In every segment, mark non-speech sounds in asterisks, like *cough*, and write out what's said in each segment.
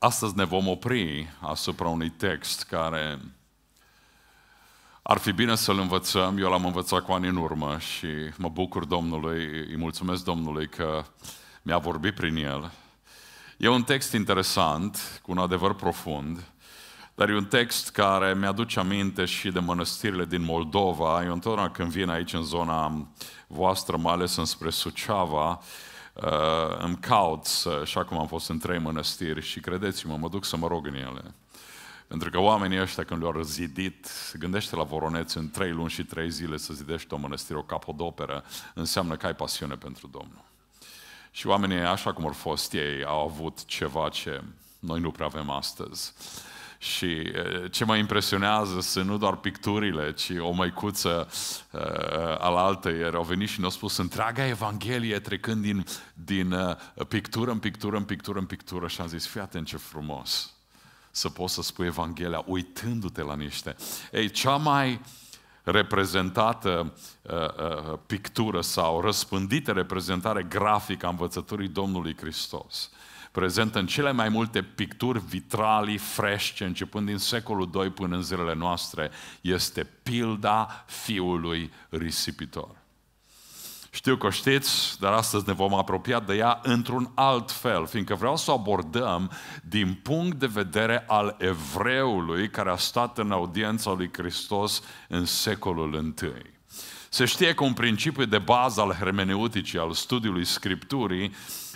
Astăzi ne vom opri asupra unui text care ar fi bine să-l învățăm. Eu l-am învățat cu ani în urmă și mă bucur Domnului, îi mulțumesc Domnului că mi-a vorbit prin el. E un text interesant, cu un adevăr profund, dar e un text care mi-aduce aminte și de mănăstirile din Moldova. Eu întotdeauna când vin aici în zona voastră, mai ales înspre Suceava, uh, îmi caut, să, așa cum am fost în trei mănăstiri și credeți-mă, mă duc să mă rog în ele. Pentru că oamenii ăștia când le-au zidit, se gândește la Voroneț în trei luni și trei zile să zidești o mănăstire, o capodoperă, înseamnă că ai pasiune pentru Domnul. Și oamenii, așa cum au fost ei, au avut ceva ce noi nu prea avem astăzi. Uh, și ce mă impresionează sunt nu doar picturile, ci o măicuță uh, alaltă ieri au venit și ne-au spus întreaga Evanghelie trecând din, din uh, pictură în pictură în pictură în pictură și am zis, fii atent ce frumos să poți să spui Evanghelia uitându-te la niște. Ei, cea mai reprezentată uh, uh, pictură sau răspândită reprezentare grafică a învățăturii Domnului Hristos prezent în cele mai multe picturi vitralii frește, începând din secolul II până în zilele noastre, este pilda fiului risipitor. Știu că o știți, dar astăzi ne vom apropia de ea într-un alt fel, fiindcă vreau să o abordăm din punct de vedere al evreului care a stat în audiența lui Hristos în secolul întâi. Se știe că un principiu de bază al hermeneuticii, al studiului Scripturii,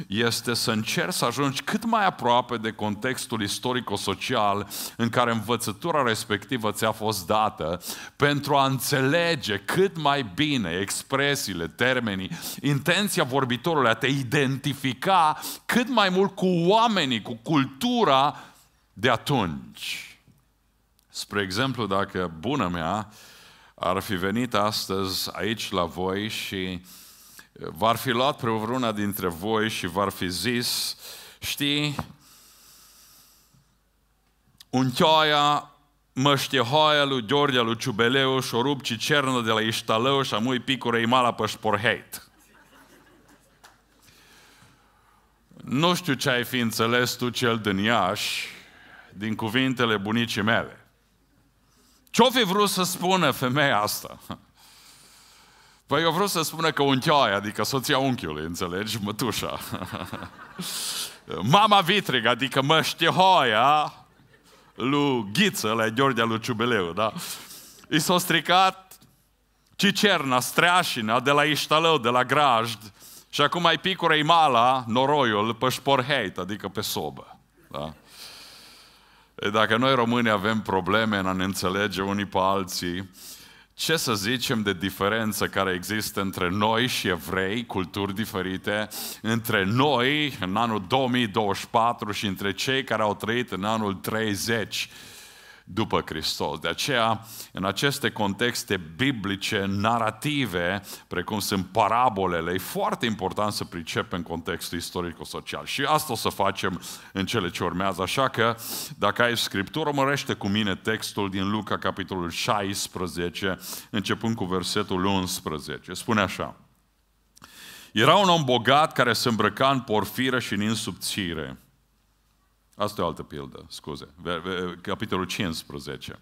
este să încerci să ajungi cât mai aproape de contextul istorico-social în care învățătura respectivă ți-a fost dată, pentru a înțelege cât mai bine expresiile, termenii, intenția vorbitorului, a te identifica cât mai mult cu oamenii, cu cultura de atunci. Spre exemplu, dacă bună mea ar fi venit astăzi aici la voi și eh, v-ar fi luat pe vreuna dintre voi și v-ar fi zis, știi, unchioaia măștehoaia lui George lui Ciubeleu și o rupci cernă de la Iștalău și amui picură imala pe șporheit. Nu știu ce ai fi înțeles tu cel din Iași, din cuvintele bunicii mele. Ce-o fi vrut să spună femeia asta? Păi eu vreau să spună că unchioaia, adică soția unchiului, înțelegi, mătușa. Mama vitrig, adică măștehoia, lui Ghiță, la Gheorghea lui Ciubeleu, da? I s-a stricat cicerna, streașina de la Iștalău, de la Grajd, și acum ai picură imala, noroiul, pe șporheit, adică pe sobă. Da? Dacă noi români avem probleme în a ne înțelege unii pe alții, ce să zicem de diferență care există între noi și evrei, culturi diferite, între noi în anul 2024 și între cei care au trăit în anul 30 după Hristos. De aceea, în aceste contexte biblice, narrative, precum sunt parabolele, e foarte important să pricepem contextul istorico-social. Și asta o să facem în cele ce urmează. Așa că, dacă ai Scriptură, mărește cu mine textul din Luca, capitolul 16, începând cu versetul 11. Spune așa. Era un om bogat care se îmbrăca în porfiră și în insubțire. Asta e o altă pildă, scuze. Capitolul 15.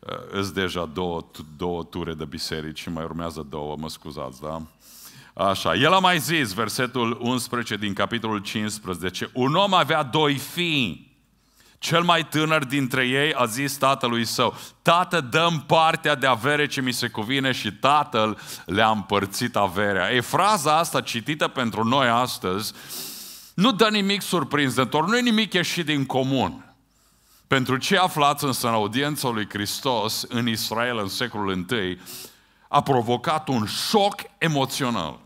Eh, îs deja două, două ture de biserici și mai urmează două, mă scuzați, da? Așa, el a mai zis, versetul 11 din capitolul 15, un om avea doi fii. Cel mai tânăr dintre ei a zis tatălui său, Tată, dăm partea de avere ce mi se cuvine și tatăl le-a împărțit averea. E fraza asta citită pentru noi astăzi, nu dă nimic surprinzător, nu e nimic ieșit din comun. Pentru ce aflați însă în audiența lui Hristos în Israel în secolul I, a provocat un șoc emoțional.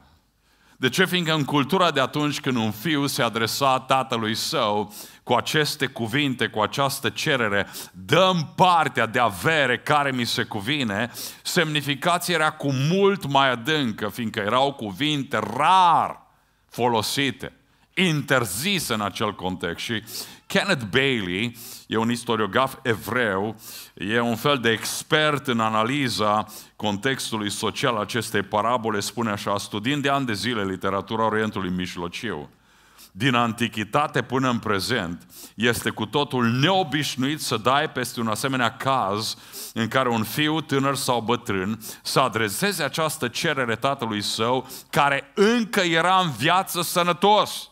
De ce? Fiindcă în cultura de atunci când un fiu se adresa tatălui său cu aceste cuvinte, cu această cerere, dăm partea de avere care mi se cuvine, semnificația era cu mult mai adâncă, fiindcă erau cuvinte rar folosite interzis în acel context. Și Kenneth Bailey e un istoriograf evreu, e un fel de expert în analiza contextului social acestei parabole, spune așa, studiind de ani de zile literatura Orientului Mijlociu, din antichitate până în prezent, este cu totul neobișnuit să dai peste un asemenea caz în care un fiu tânăr sau bătrân să adreseze această cerere tatălui său care încă era în viață sănătos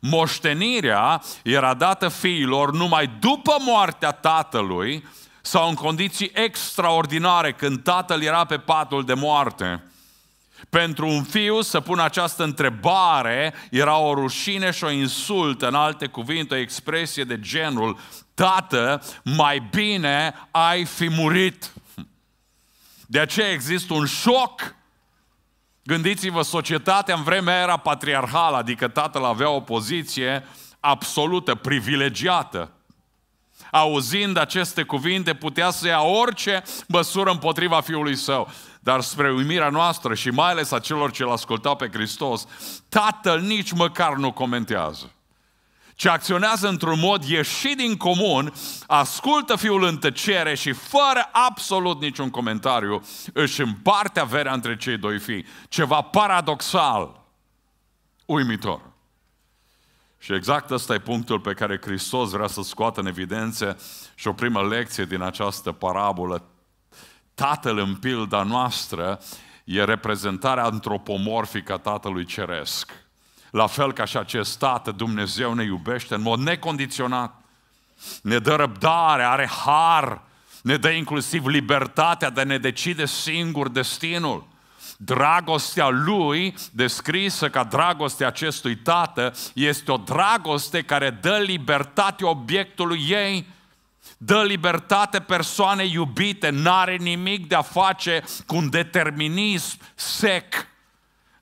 moștenirea era dată fiilor numai după moartea tatălui sau în condiții extraordinare când tatăl era pe patul de moarte. Pentru un fiu să pună această întrebare era o rușine și o insultă, în alte cuvinte, o expresie de genul Tată, mai bine ai fi murit. De aceea există un șoc Gândiți-vă, societatea în vremea era patriarhală, adică tatăl avea o poziție absolută, privilegiată. Auzind aceste cuvinte, putea să ia orice măsură împotriva fiului său. Dar spre uimirea noastră și mai ales a celor ce l-ascultau pe Hristos, tatăl nici măcar nu comentează ce acționează într-un mod ieșit din comun, ascultă fiul în tăcere și fără absolut niciun comentariu își împarte averea între cei doi fii. Ceva paradoxal, uimitor. Și exact ăsta e punctul pe care Hristos vrea să scoată în evidență și o primă lecție din această parabolă. Tatăl în pilda noastră e reprezentarea antropomorfică a Tatălui Ceresc la fel ca și acest Tată, Dumnezeu ne iubește în mod necondiționat, ne dă răbdare, are har, ne dă inclusiv libertatea de a ne decide singur destinul. Dragostea lui, descrisă ca dragostea acestui tată, este o dragoste care dă libertate obiectului ei, dă libertate persoanei iubite, n-are nimic de a face cu un determinism sec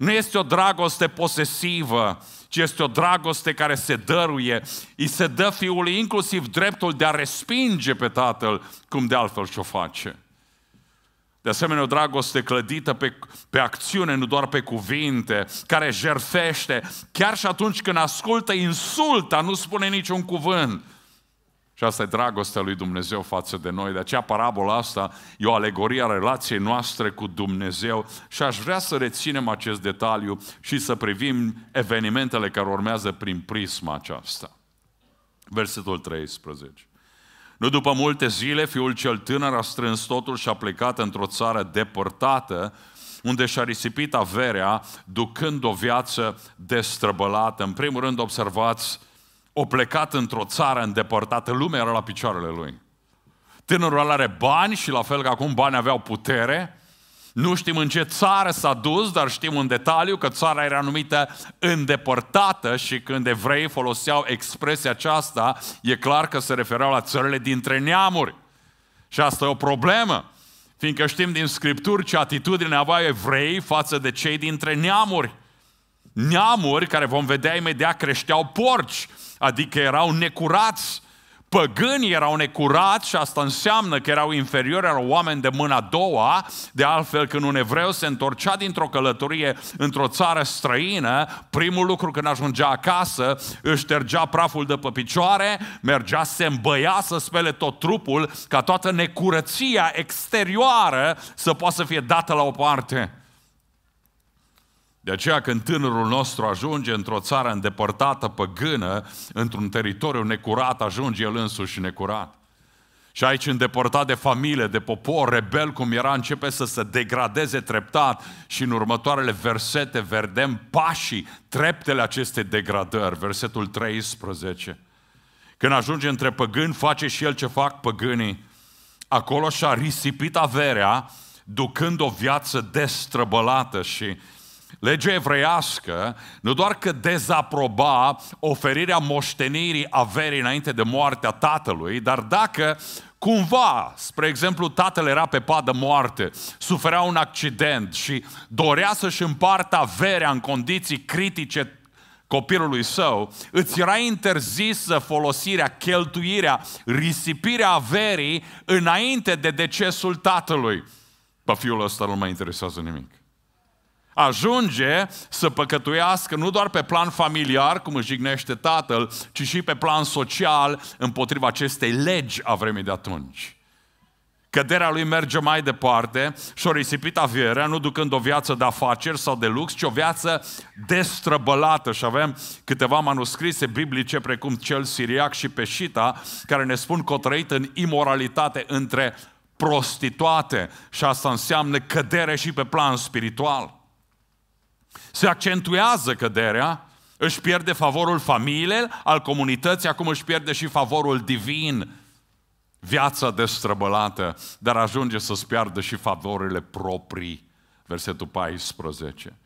nu este o dragoste posesivă, ci este o dragoste care se dăruie. Îi se dă fiului inclusiv dreptul de a respinge pe tatăl, cum de altfel și-o face. De asemenea, o dragoste clădită pe, pe acțiune, nu doar pe cuvinte, care jerfește, chiar și atunci când ascultă insulta, nu spune niciun cuvânt, și asta e dragostea lui Dumnezeu față de noi. De aceea parabola asta e o alegorie a relației noastre cu Dumnezeu și aș vrea să reținem acest detaliu și să privim evenimentele care urmează prin prisma aceasta. Versetul 13. Nu după multe zile, fiul cel tânăr a strâns totul și a plecat într-o țară depărtată, unde și-a risipit averea, ducând o viață destrăbălată. În primul rând, observați o plecat într-o țară îndepărtată, lumea era la picioarele lui. Tânărul ăla are bani și la fel că acum bani aveau putere. Nu știm în ce țară s-a dus, dar știm un detaliu că țara era numită îndepărtată și când evreii foloseau expresia aceasta, e clar că se refereau la țările dintre neamuri. Și asta e o problemă, fiindcă știm din Scripturi ce atitudine aveau evreii față de cei dintre neamuri neamuri care vom vedea imediat creșteau porci, adică erau necurați. Păgânii erau necurați și asta înseamnă că erau inferiori, erau oameni de mâna a doua, de altfel când un evreu se întorcea dintr-o călătorie într-o țară străină, primul lucru când ajungea acasă, își ștergea praful de pe picioare, mergea, se îmbăia să spele tot trupul, ca toată necurăția exterioară să poată să fie dată la o parte. De aceea când tânărul nostru ajunge într-o țară îndepărtată, păgână, într-un teritoriu necurat, ajunge el însuși necurat. Și aici îndepărtat de familie, de popor, rebel cum era, începe să se degradeze treptat și în următoarele versete vedem pașii, treptele acestei degradări. Versetul 13. Când ajunge între păgâni, face și el ce fac păgânii. Acolo și-a risipit averea, ducând o viață destrăbălată și Legea evreiască nu doar că dezaproba oferirea moștenirii averii înainte de moartea tatălui, dar dacă cumva, spre exemplu, tatăl era pe padă moarte, suferea un accident și dorea să-și împartă averea în condiții critice copilului său, îți era interzisă folosirea, cheltuirea, risipirea averii înainte de decesul tatălui. Pe fiul ăsta nu mai interesează nimic. Ajunge să păcătuiască nu doar pe plan familiar, cum își jignește tatăl, ci și pe plan social împotriva acestei legi a vremii de atunci. Căderea lui merge mai departe și-o risipit avierea, nu ducând o viață de afaceri sau de lux, ci o viață destrăbălată. Și avem câteva manuscrise biblice, precum cel siriac și peșita, care ne spun că o trăit în imoralitate între prostituate. Și asta înseamnă cădere și pe plan spiritual se accentuează căderea, își pierde favorul familiei, al comunității, acum își pierde și favorul divin, viața destrăbălată, dar ajunge să-ți piardă și favorile proprii. Versetul 14.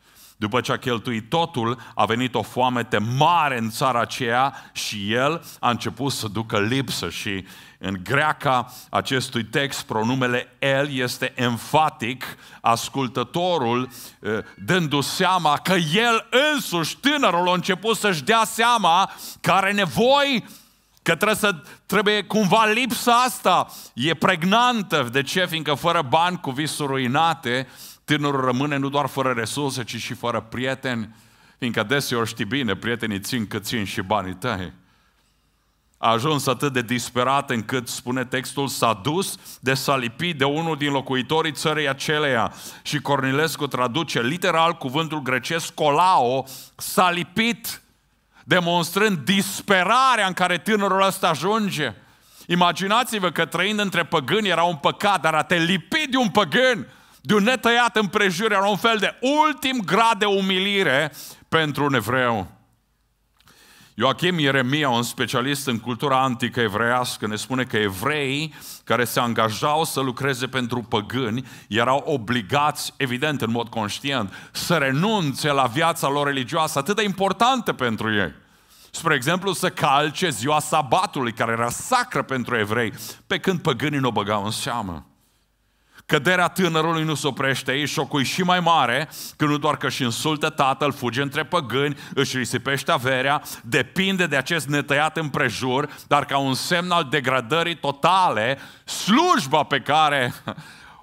După ce a cheltuit totul, a venit o foamete mare în țara aceea și el a început să ducă lipsă și în greaca acestui text, pronumele el este enfatic, ascultătorul eh, dându seama că el însuși, tânărul, a început să-și dea seama că are nevoi Că trebuie, să, trebuie cumva lipsa asta e pregnantă. De ce? Fiindcă fără bani, cu visuri ruinate, Tânărul rămâne nu doar fără resurse, ci și fără prieteni, fiindcă deseori știi bine, prietenii țin cât țin și banii tăi. A ajuns atât de disperat încât, spune textul, s-a dus de s lipit de unul din locuitorii țării aceleia. Și Cornilescu traduce literal cuvântul grecesc colao, s-a lipit, demonstrând disperarea în care tânărul ăsta ajunge. Imaginați-vă că trăind între păgâni era un păcat, dar a te lipi de un păgân de un netăiat prejur, era un fel de ultim grad de umilire pentru un evreu. Ioachim Ieremia, un specialist în cultura antică evreiască, ne spune că evreii care se angajau să lucreze pentru păgâni erau obligați, evident, în mod conștient, să renunțe la viața lor religioasă atât de importantă pentru ei. Spre exemplu, să calce ziua sabatului, care era sacră pentru evrei, pe când păgânii nu o băgau în seamă. Căderea tânărului nu se oprește ei, șocul și mai mare, că nu doar că își insultă tatăl, fuge între păgâni, își risipește averea, depinde de acest netăiat împrejur, dar ca un semn al degradării totale, slujba pe care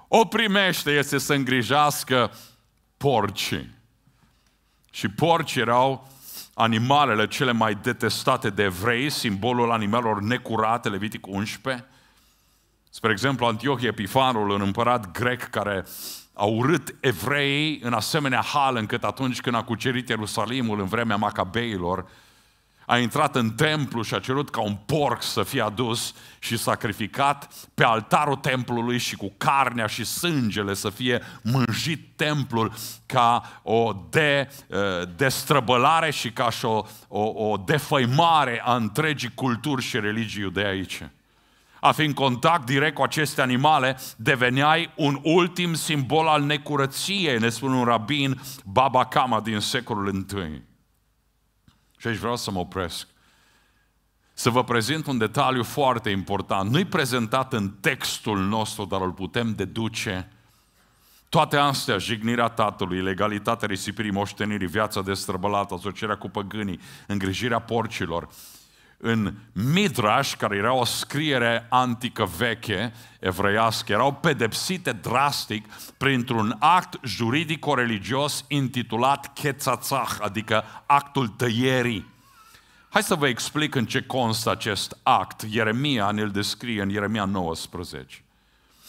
o primește este să îngrijească porcii. Și porcii erau animalele cele mai detestate de evrei, simbolul animalelor necurate, Levitic 11, Spre exemplu, Antiohie Epifanul, un împărat grec care a urât evreii în asemenea hal încât atunci când a cucerit Ierusalimul în vremea Macabeilor, a intrat în templu și a cerut ca un porc să fie adus și sacrificat pe altarul templului și cu carnea și sângele să fie mânjit templul ca o de, eh, destrăbălare și ca și o, o, o defăimare a întregii culturi și religii de aici a fi în contact direct cu aceste animale, deveneai un ultim simbol al necurăției, ne spune un rabin, Baba Kama din secolul I. Și aici vreau să mă opresc. Să vă prezint un detaliu foarte important. Nu-i prezentat în textul nostru, dar îl putem deduce. Toate astea, jignirea tatălui, legalitatea risipirii moștenirii, viața destrăbălată, asocierea cu păgânii, îngrijirea porcilor, în Midrash, care era o scriere antică veche, evreiască, erau pedepsite drastic printr-un act juridico-religios intitulat Ketzatzach, adică actul tăierii. Hai să vă explic în ce constă acest act. Ieremia ne-l descrie în Ieremia 19.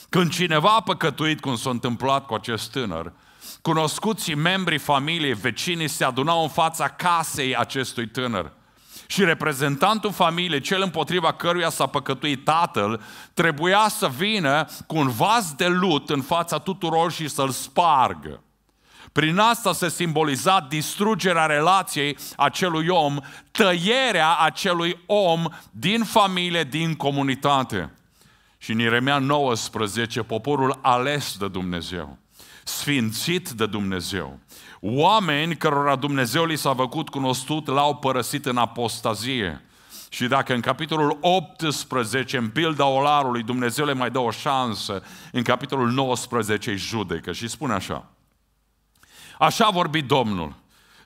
Când cineva a păcătuit, cum s-a întâmplat cu acest tânăr, cunoscuții membrii familiei, vecinii se adunau în fața casei acestui tânăr și reprezentantul familiei, cel împotriva căruia s-a păcătuit tatăl, trebuia să vină cu un vas de lut în fața tuturor și să-l spargă. Prin asta se simboliza distrugerea relației acelui om, tăierea acelui om din familie, din comunitate. Și în Iremia 19, poporul ales de Dumnezeu, sfințit de Dumnezeu, Oameni cărora Dumnezeu li s-a făcut cunoscut l-au părăsit în apostazie. Și dacă în capitolul 18, în pilda olarului, Dumnezeu le mai dă o șansă, în capitolul 19 îi judecă și spune așa. Așa a vorbit Domnul.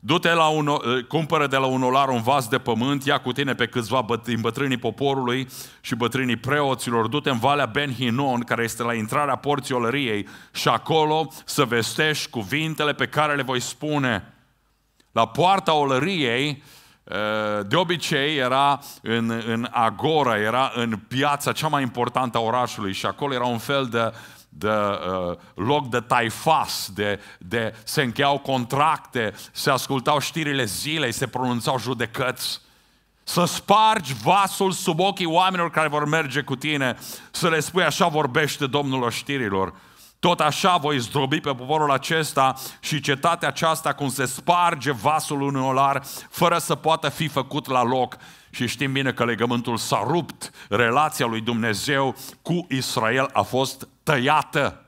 Du-te la un, eh, cumpără de la un olar un vas de pământ, ia cu tine pe câțiva din bătrânii poporului și bătrânii preoților, du-te în Valea Ben Hinon, care este la intrarea porții olăriei și acolo să vestești cuvintele pe care le voi spune. La poarta olăriei, eh, de obicei era în, în agora, era în piața cea mai importantă a orașului și acolo era un fel de uh, de uh, loc de taifas, de, de se încheiau contracte, se ascultau știrile zilei, se pronunțau judecăți. Să spargi vasul sub ochii oamenilor care vor merge cu tine, să le spui așa vorbește Domnul știrilor. Tot așa voi zdrobi pe poporul acesta și cetatea aceasta cum se sparge vasul unui olar fără să poată fi făcut la loc. Și știm bine că legământul s-a rupt, relația lui Dumnezeu cu Israel a fost tăiată.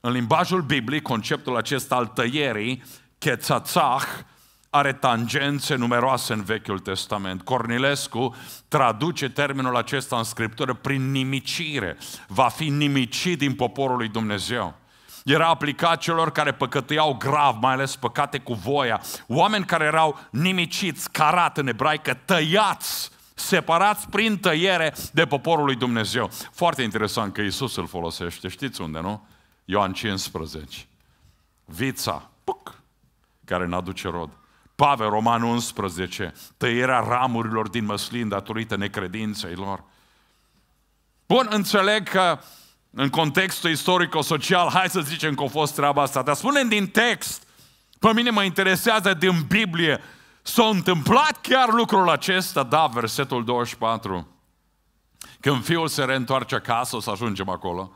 În limbajul biblic, conceptul acesta al tăierii, chețațah, are tangențe numeroase în Vechiul Testament. Cornilescu traduce termenul acesta în Scriptură prin nimicire. Va fi nimicit din poporul lui Dumnezeu. Era aplicat celor care păcătuiau grav, mai ales păcate cu voia. Oameni care erau nimiciți, carat în ebraică, tăiați separați prin tăiere de poporul lui Dumnezeu. Foarte interesant că Isus îl folosește, știți unde, nu? Ioan 15. Vița, puc, care n-aduce rod. Pavel, Roman 11, tăierea ramurilor din măslin datorită necredinței lor. Bun, înțeleg că în contextul istorico-social, hai să zicem că a fost treaba asta, dar spune din text, pe mine mă interesează din Biblie, S-a întâmplat chiar lucrul acesta, da, versetul 24. Când fiul se reîntoarce acasă, o să ajungem acolo,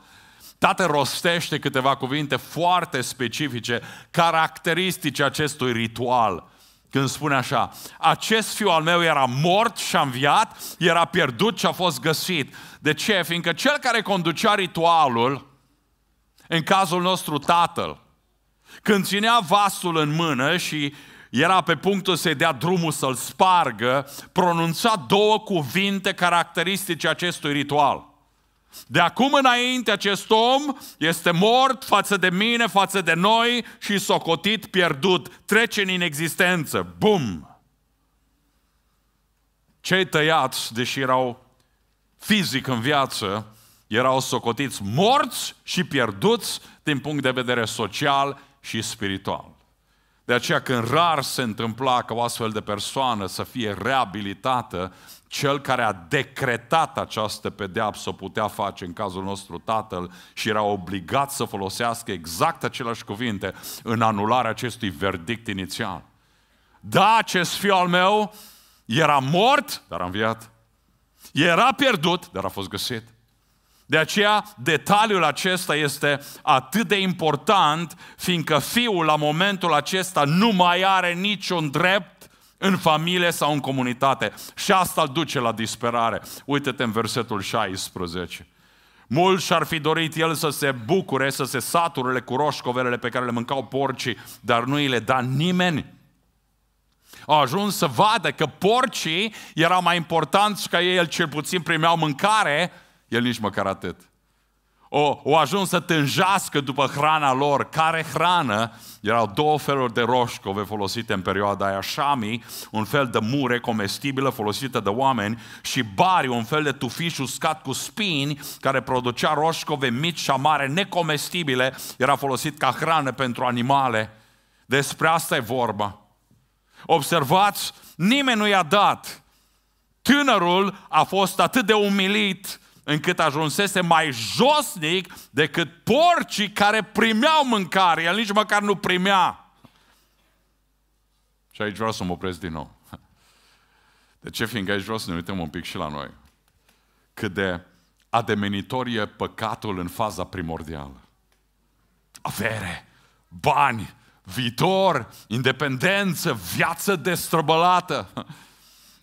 tatăl rostește câteva cuvinte foarte specifice, caracteristice acestui ritual. Când spune așa, acest fiu al meu era mort și a înviat, era pierdut și a fost găsit. De ce? Fiindcă cel care conducea ritualul, în cazul nostru tatăl, când ținea vasul în mână și era pe punctul să-i dea drumul să-l spargă, pronunța două cuvinte caracteristice acestui ritual. De acum înainte acest om este mort față de mine, față de noi și socotit pierdut, trece în inexistență. Bum! Cei tăiați, deși erau fizic în viață, erau socotiți morți și pierduți din punct de vedere social și spiritual. De aceea când rar se întâmpla ca o astfel de persoană să fie reabilitată, cel care a decretat această pedeapsă o putea face în cazul nostru tatăl și era obligat să folosească exact aceleași cuvinte în anularea acestui verdict inițial. Da, acest fiu al meu era mort, dar a înviat. Era pierdut, dar a fost găsit. De aceea, detaliul acesta este atât de important, fiindcă fiul la momentul acesta nu mai are niciun drept în familie sau în comunitate. Și asta îl duce la disperare. Uite-te în versetul 16. Mulți și-ar fi dorit el să se bucure, să se saturele cu roșcovelele pe care le mâncau porcii, dar nu îi le da nimeni. Au ajuns să vadă că porcii erau mai importanți ca ei, cel puțin primeau mâncare, el nici măcar atât. O, o ajuns să tânjească după hrana lor. Care hrană? Erau două feluri de roșcove folosite în perioada aia. Shami, un fel de mure comestibilă folosită de oameni și bari, un fel de tufiș uscat cu spini care producea roșcove mici și amare, necomestibile, era folosit ca hrană pentru animale. Despre asta e vorba. Observați, nimeni nu i-a dat. Tânărul a fost atât de umilit încât ajunsese mai josnic decât porcii care primeau mâncare. El nici măcar nu primea. Și aici vreau să mă opresc din nou. De ce? Fiindcă aici vreau să ne uităm un pic și la noi. Cât de ademenitor e păcatul în faza primordială. Avere, bani, viitor, independență, viață destrăbălată.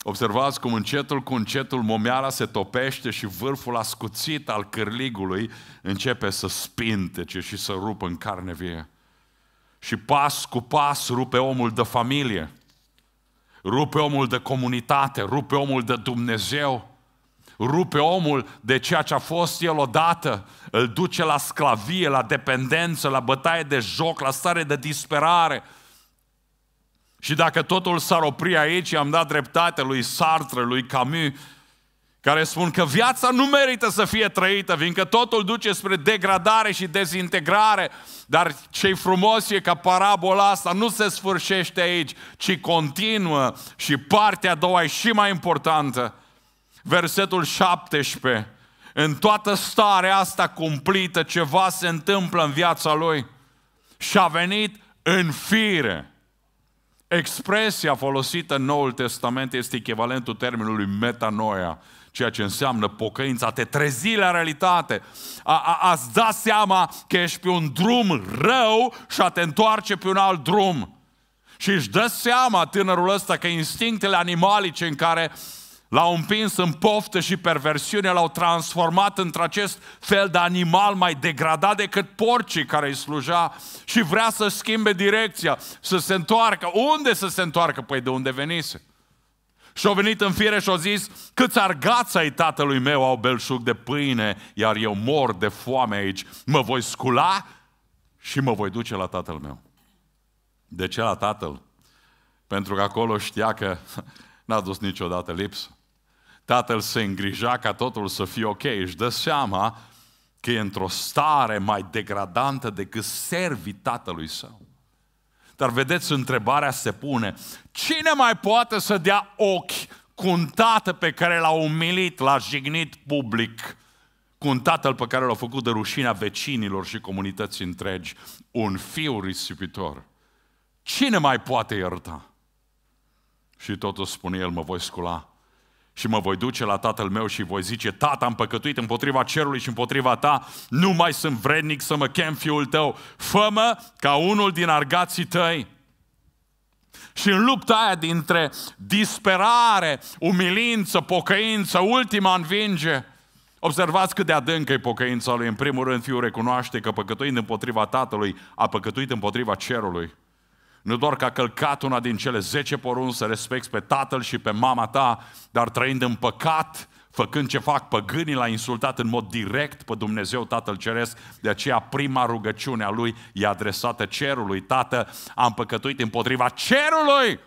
Observați cum încetul cu încetul momeala se topește și vârful ascuțit al cârligului începe să spintece și să rupă în carne vie. Și pas cu pas rupe omul de familie, rupe omul de comunitate, rupe omul de Dumnezeu, rupe omul de ceea ce a fost el odată, îl duce la sclavie, la dependență, la bătaie de joc, la stare de disperare, și dacă totul s-ar opri aici, am dat dreptate lui Sartre, lui Camus, care spun că viața nu merită să fie trăită, fiindcă totul duce spre degradare și dezintegrare, dar ce frumos e că parabola asta nu se sfârșește aici, ci continuă și partea a doua e și mai importantă. Versetul 17. În toată starea asta cumplită, ceva se întâmplă în viața lui și a venit în fire. Expresia folosită în Noul Testament este echivalentul termenului metanoia, ceea ce înseamnă pocăința, te trezi la realitate, a, a, a-ți da seama că ești pe un drum rău și a te întoarce pe un alt drum. Și își dă seama tânărul ăsta că instinctele animalice în care uh, L-au împins în poftă și perversiune, l-au transformat într-acest fel de animal mai degradat decât porcii care îi slujea și vrea să schimbe direcția, să se întoarcă. Unde să se întoarcă? Păi de unde venise. Și au venit în fire și au zis, câți argați ai tatălui meu au belșug de pâine, iar eu mor de foame aici. Mă voi scula și mă voi duce la tatăl meu. De ce la tatăl? Pentru că acolo știa că *laughs* n-a dus niciodată lipsă. Tatăl se îngrija ca totul să fie ok, își dă seama că e într-o stare mai degradantă decât servii tatălui său. Dar vedeți, întrebarea se pune, cine mai poate să dea ochi cu un tată pe care l-a umilit, l-a jignit public, cu un tatăl pe care l-a făcut de rușinea vecinilor și comunității întregi, un fiu risipitor? Cine mai poate ierta? Și totul spune el, mă voi scula și mă voi duce la tatăl meu și voi zice, tata, am păcătuit împotriva cerului și împotriva ta, nu mai sunt vrednic să mă chem fiul tău, fă ca unul din argații tăi. Și în lupta aia dintre disperare, umilință, pocăință, ultima învinge. Observați cât de adâncă e pocăința lui. În primul rând, fiul recunoaște că păcătuind împotriva tatălui, a păcătuit împotriva cerului. Nu doar că a călcat una din cele zece porunci să respecti pe tatăl și pe mama ta, dar trăind în păcat, făcând ce fac păgânii, l-a insultat în mod direct pe Dumnezeu Tatăl Ceresc, de aceea prima rugăciune a lui e adresată cerului, Tată, am păcătuit împotriva cerului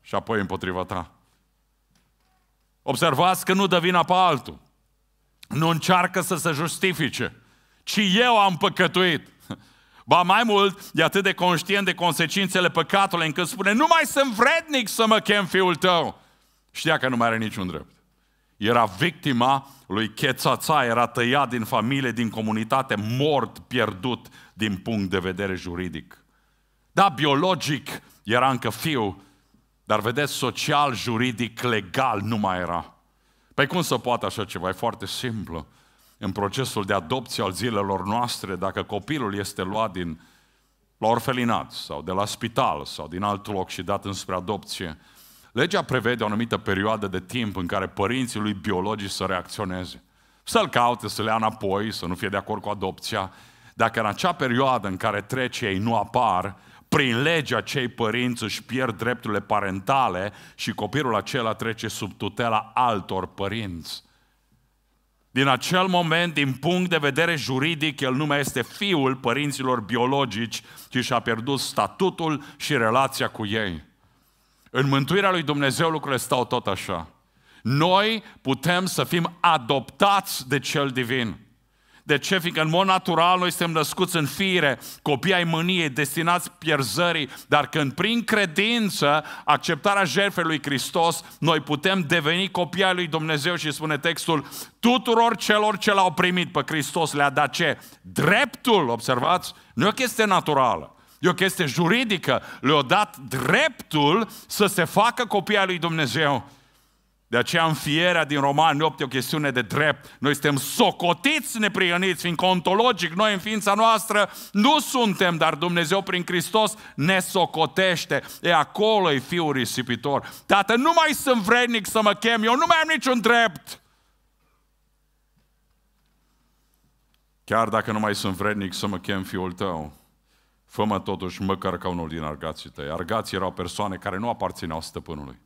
și apoi împotriva ta. Observați că nu dă vina pe altul, nu încearcă să se justifice, ci eu am păcătuit. Ba mai mult, e atât de conștient de consecințele păcatului încât spune, nu mai sunt vrednic să mă chem fiul tău. Știa că nu mai are niciun drept. Era victima lui Chețața, era tăiat din familie, din comunitate, mort, pierdut din punct de vedere juridic. Da, biologic era încă fiu, dar vedeți, social, juridic, legal nu mai era. Păi cum să poată așa ceva? E foarte simplu în procesul de adopție al zilelor noastre, dacă copilul este luat din la orfelinat sau de la spital sau din alt loc și dat înspre adopție, legea prevede o anumită perioadă de timp în care părinții lui biologici să reacționeze. Să-l caute, să-l ia înapoi, să nu fie de acord cu adopția. Dacă în acea perioadă în care trece ei nu apar, prin legea cei părinți își pierd drepturile parentale și copilul acela trece sub tutela altor părinți. Din acel moment, din punct de vedere juridic, el nu mai este fiul părinților biologici, ci și-a pierdut statutul și relația cu ei. În mântuirea lui Dumnezeu lucrurile stau tot așa. Noi putem să fim adoptați de cel divin. De ce? Fiindcă în mod natural noi suntem născuți în fire, copii ai mâniei, destinați pierzării, dar când prin credință, acceptarea jertfei lui Hristos, noi putem deveni copii ai lui Dumnezeu și spune textul, tuturor celor ce l-au primit pe Hristos le-a dat ce? Dreptul, observați? Nu e o chestie naturală. E o chestie juridică. Le-a dat dreptul să se facă copii ai lui Dumnezeu. De aceea fierea din Romani 8 e o chestiune de drept. Noi suntem socotiți neprihăniți, fiind ontologic, noi în ființa noastră nu suntem, dar Dumnezeu prin Hristos ne socotește. E acolo, e Fiul risipitor. Tată, nu mai sunt vrednic să mă chem, eu nu mai am niciun drept. Chiar dacă nu mai sunt vrednic să mă chem Fiul tău, fă-mă totuși măcar ca unul din argații tăi. Argații erau persoane care nu aparțineau stăpânului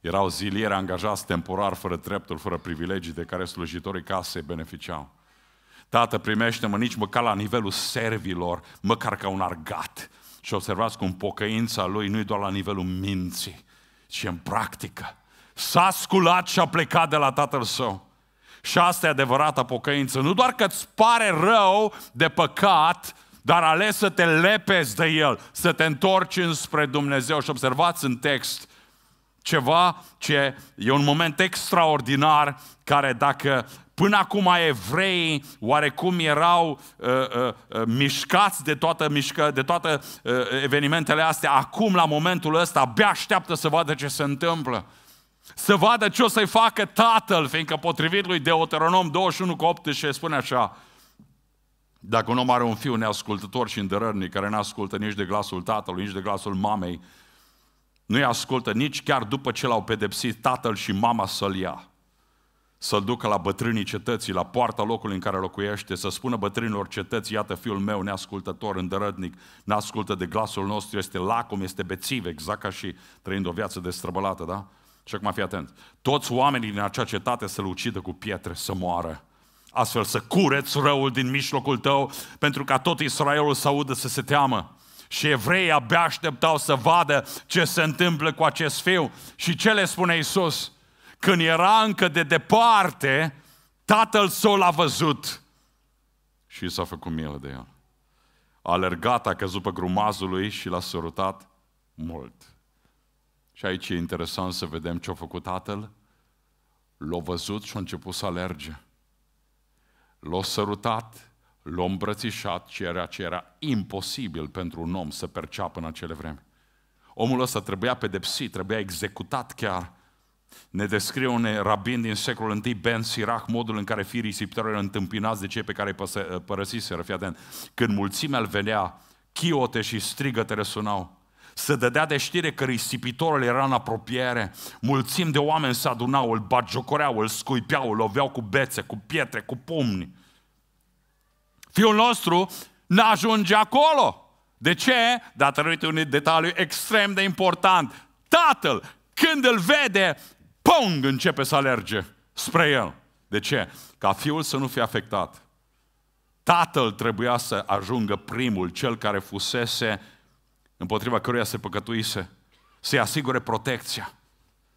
erau zilieri angajați temporar, fără dreptul, fără privilegii, de care slujitorii casei beneficiau. Tată, primește-mă nici măcar la nivelul servilor, măcar ca un argat. Și observați cum pocăința lui nu e doar la nivelul minții, ci în practică. S-a sculat și a plecat de la tatăl său. Și asta e adevărata pocăință. Nu doar că îți pare rău de păcat, dar ales să te lepezi de el, să te întorci înspre Dumnezeu. Și observați în text, ceva ce e un moment extraordinar care dacă Până acum evreii oarecum erau uh, uh, uh, mișcați de toată, mișcă, de toate uh, evenimentele astea. Acum, la momentul ăsta, abia așteaptă să vadă ce se întâmplă. Să vadă ce o să-i facă tatăl, fiindcă potrivit lui Deuteronom 21 cu 18 spune așa, dacă un om are un fiu neascultător și îndărărnic, care nu ascultă nici de glasul tatălui, nici de glasul mamei, nu-i ascultă nici chiar după ce l-au pedepsit tatăl și mama să-l ia. Să-l ducă la bătrânii cetății, la poarta locului în care locuiește, să spună bătrânilor cetății, iată fiul meu neascultător, îndărădnic, neascultă de glasul nostru, este lacom, este bețiv, exact ca și trăind o viață destrăbălată, da? Și acum fii atent. Toți oamenii din acea cetate să-l ucidă cu pietre, să moară astfel să cureți răul din mijlocul tău, pentru ca tot Israelul să audă să se teamă. Și evreii abia așteptau să vadă ce se întâmplă cu acest fiu. Și ce le spune Iisus? Când era încă de departe, tatăl său l-a văzut și s-a făcut milă de el. A alergat, a căzut pe grumazul lui și l-a sărutat mult. Și aici e interesant să vedem ce a făcut tatăl. L-a văzut și a început să alerge. L-a sărutat l-a îmbrățișat, ceea ce era imposibil pentru un om să perceapă în acele vreme. Omul ăsta trebuia pedepsit, trebuia executat chiar. Ne descrie un rabin din secolul I, Ben Sirach, modul în care firii risipitorilor întâmpinați de cei pe care îi ă, părăsiseră. Fii atent. Când mulțimea îl venea, chiote și strigăte răsunau. Să dădea de știre că risipitorul era în apropiere. Mulțimi de oameni se adunau, îl bagiocoreau, îl scuipeau, îl loveau cu bețe, cu pietre, cu pumni. Fiul nostru n-ajunge acolo. De ce? Datorită unui detaliu extrem de important. Tatăl, când îl vede, pong, începe să alerge spre el. De ce? Ca fiul să nu fie afectat. Tatăl trebuia să ajungă primul, cel care fusese împotriva căruia se păcătuise, să-i asigure protecția,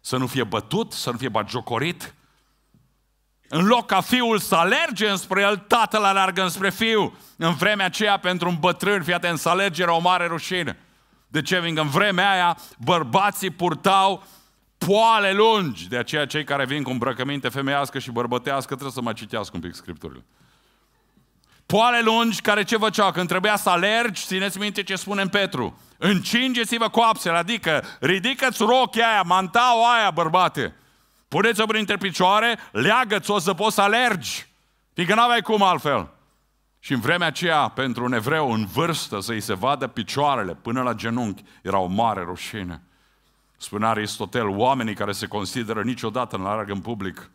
să nu fie bătut, să nu fie bagiocorit, în loc ca fiul să alerge înspre el, tatăl alergă înspre fiu. În vremea aceea, pentru un bătrân, fii atent, să alerge era o mare rușine. De ce? vin în vremea aia, bărbații purtau poale lungi. De aceea cei care vin cu îmbrăcăminte femeiască și bărbătească trebuie să mai citească un pic scripturile. Poale lungi care ce făceau? Când trebuia să alergi, țineți minte ce spune în Petru. Încingeți-vă coapsele, adică ridică-ți rochia aia, mantaua aia, bărbate puneți-o printre picioare, leagă-ți o să poți să alergi, fiindcă nu aveai cum altfel. Și în vremea aceea, pentru un evreu în vârstă să-i se vadă picioarele până la genunchi, era o mare rușine. Spunea Aristotel, oamenii care se consideră niciodată în larg în public,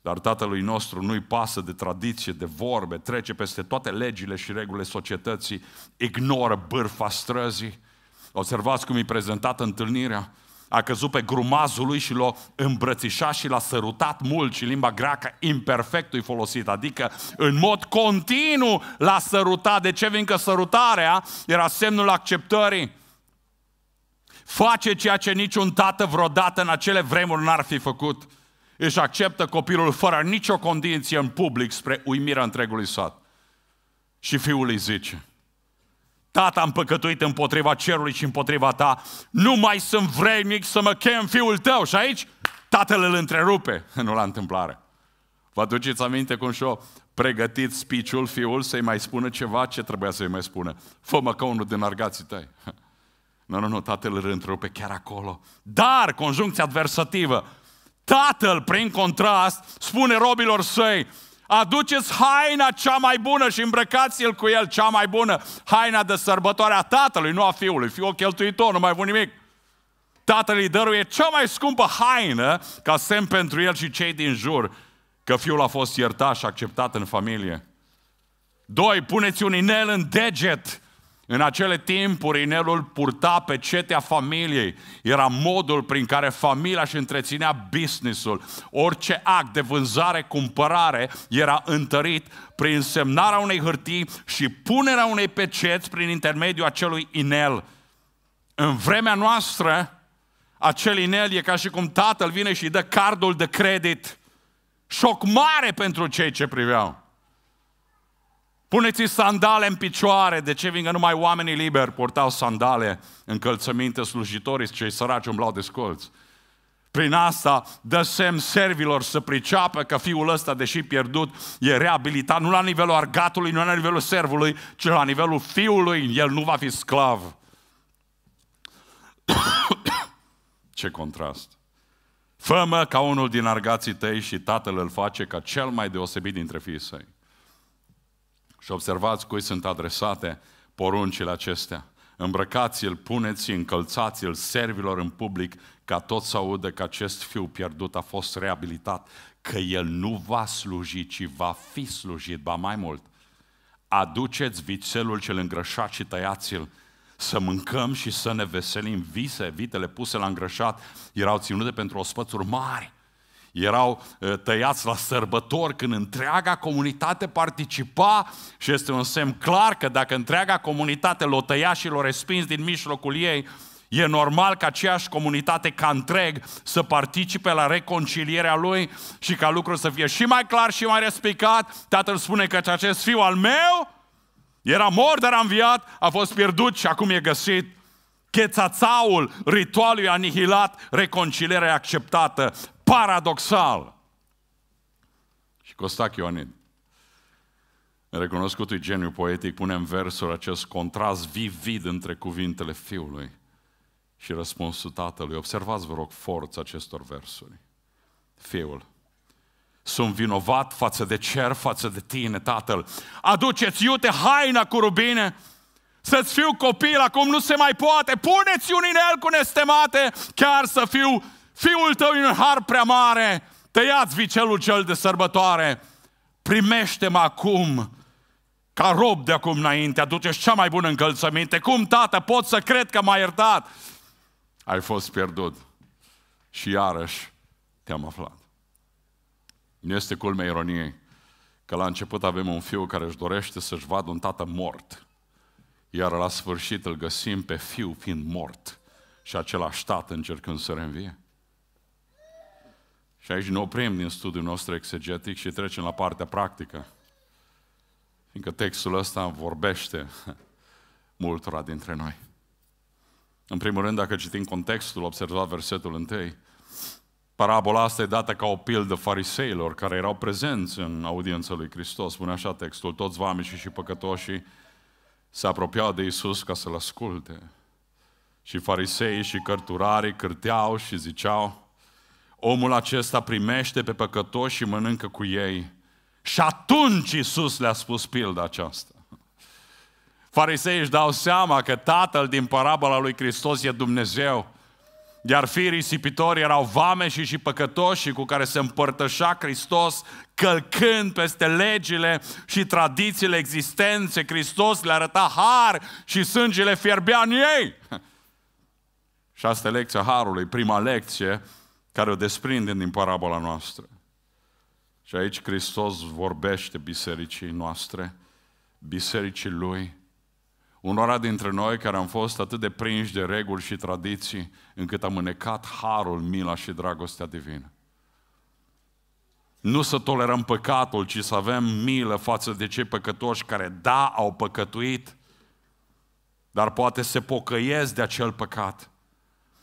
dar tatălui nostru nu-i pasă de tradiție, de vorbe, trece peste toate legile și regulile societății, ignoră bârfa străzii. Observați cum e prezentată întâlnirea a căzut pe grumazul lui și l-a îmbrățișat și l-a sărutat mult și limba greacă imperfectul e folosită, adică în mod continuu l-a sărutat. De ce? vin că sărutarea era semnul acceptării. Face ceea ce niciun tată vreodată în acele vremuri n-ar fi făcut. Își acceptă copilul fără nicio condiție în public spre uimirea întregului sat. Și fiul îi zice, Tata, am păcătuit împotriva cerului și împotriva ta. Nu mai sunt vrednic să mă chem fiul tău. Și aici tatăl îl întrerupe. *laughs* Nu la întâmplare. Vă aduceți aminte cum și-o pregătit spiciul fiul să-i mai spună ceva ce trebuia să-i mai spună. Fă-mă ca unul din argații tăi. *laughs* Nu, nu, nu, tatăl îl întrerupe chiar acolo. Dar, conjuncția adversativă, tatăl, prin contrast, spune robilor săi, Aduceți haina cea mai bună și îmbrăcați-l cu el cea mai bună. Haina de sărbătoare a tatălui, nu a fiului. Fiul cheltuitor, nu mai văd nimic. Tatăl îi dăruie cea mai scumpă haină ca semn pentru el și cei din jur că fiul a fost iertat și acceptat în familie. Doi, puneți un inel în deget în acele timpuri, inelul purta pe cetea familiei. Era modul prin care familia își întreținea businessul. Orice act de vânzare, cumpărare era întărit prin semnarea unei hârtii și punerea unei peceți prin intermediul acelui inel. În vremea noastră, acel inel e ca și cum tatăl vine și dă cardul de credit. Șoc mare pentru cei ce priveau. Puneți sandale în picioare. De ce vin că numai oamenii liberi purtau sandale, încălțăminte, slujitorii, cei săraci umblau de scolți. Prin asta dă semn servilor să priceapă că fiul ăsta, deși pierdut, e reabilitat nu la nivelul argatului, nu la nivelul servului, ci la nivelul fiului. El nu va fi sclav. *coughs* Ce contrast! Fămă ca unul din argații tăi și tatăl îl face ca cel mai deosebit dintre fiii săi. Și observați cui sunt adresate poruncile acestea. Îmbrăcați-l, puneți-l, încălțați-l servilor în public, ca tot să audă că acest fiu pierdut a fost reabilitat, că el nu va sluji, ci va fi slujit, ba mai mult. Aduceți vițelul cel îngrășat și tăiați-l, să mâncăm și să ne veselim. Vise, vitele puse la îngrășat, erau ținute pentru ospățuri mari erau eh, tăiați la sărbători, când întreaga comunitate participa și este un semn clar că dacă întreaga comunitate l-o tăia și l-o respins din mijlocul ei, E normal ca aceeași comunitate ca întreg să participe la reconcilierea lui și ca lucrul să fie și mai clar și mai respicat. Tatăl spune că acest fiu al meu era mort, dar a înviat, a fost pierdut și acum e găsit. Chețațaul ritualului anihilat, reconcilierea acceptată. Paradoxal! Și Costac Ioanid, recunoscutul geniu poetic, pune în versuri acest contrast vivid între cuvintele fiului și răspunsul tatălui. Observați, vă rog, forța acestor versuri. Fiul, sunt vinovat față de cer, față de tine, tatăl. Aduceți iute haina cu rubine să-ți fiu copil, acum nu se mai poate. Puneți un inel cu nestemate, chiar să fiu fiul tău în har prea mare. Tăiați vicelul cel de sărbătoare. Primește-mă acum ca rob de acum înainte, aduce cea mai bună încălțăminte. Cum, tată, pot să cred că m-ai iertat? Ai fost pierdut și iarăși te-am aflat. Nu este culmea ironiei că la început avem un fiu care își dorește să-și vadă un tată mort iar la sfârșit îl găsim pe fiu fiind mort și același tată încercând să reînvie. Și aici ne oprim din studiul nostru exegetic și trecem la partea practică. Fiindcă textul ăsta vorbește *laughs* multora dintre noi. În primul rând, dacă citim contextul observat versetul 1, parabola asta e dată ca o pildă fariseilor care erau prezenți în audiența lui Hristos. Spune așa textul, toți vamișii și păcătoșii se apropiau de Isus ca să-L asculte. Și farisei și cărturarii cârteau și ziceau, omul acesta primește pe păcătoși și mănâncă cu ei. Și atunci Isus le-a spus pilda aceasta. Farisei își dau seama că tatăl din parabola lui Hristos e Dumnezeu iar firii risipitori erau vame și și păcătoși cu care se împărtășa Hristos, călcând peste legile și tradițiile existențe. Hristos le arăta har și sângele fierbea în ei. *laughs* Și asta e lecția harului, prima lecție care o desprindem din parabola noastră. Și aici Hristos vorbește bisericii noastre, bisericii Lui, Unora dintre noi care am fost atât de prinși de reguli și tradiții, încât am înecat harul, mila și dragostea divină. Nu să tolerăm păcatul, ci să avem milă față de cei păcătoși care, da, au păcătuit, dar poate se pocăiesc de acel păcat.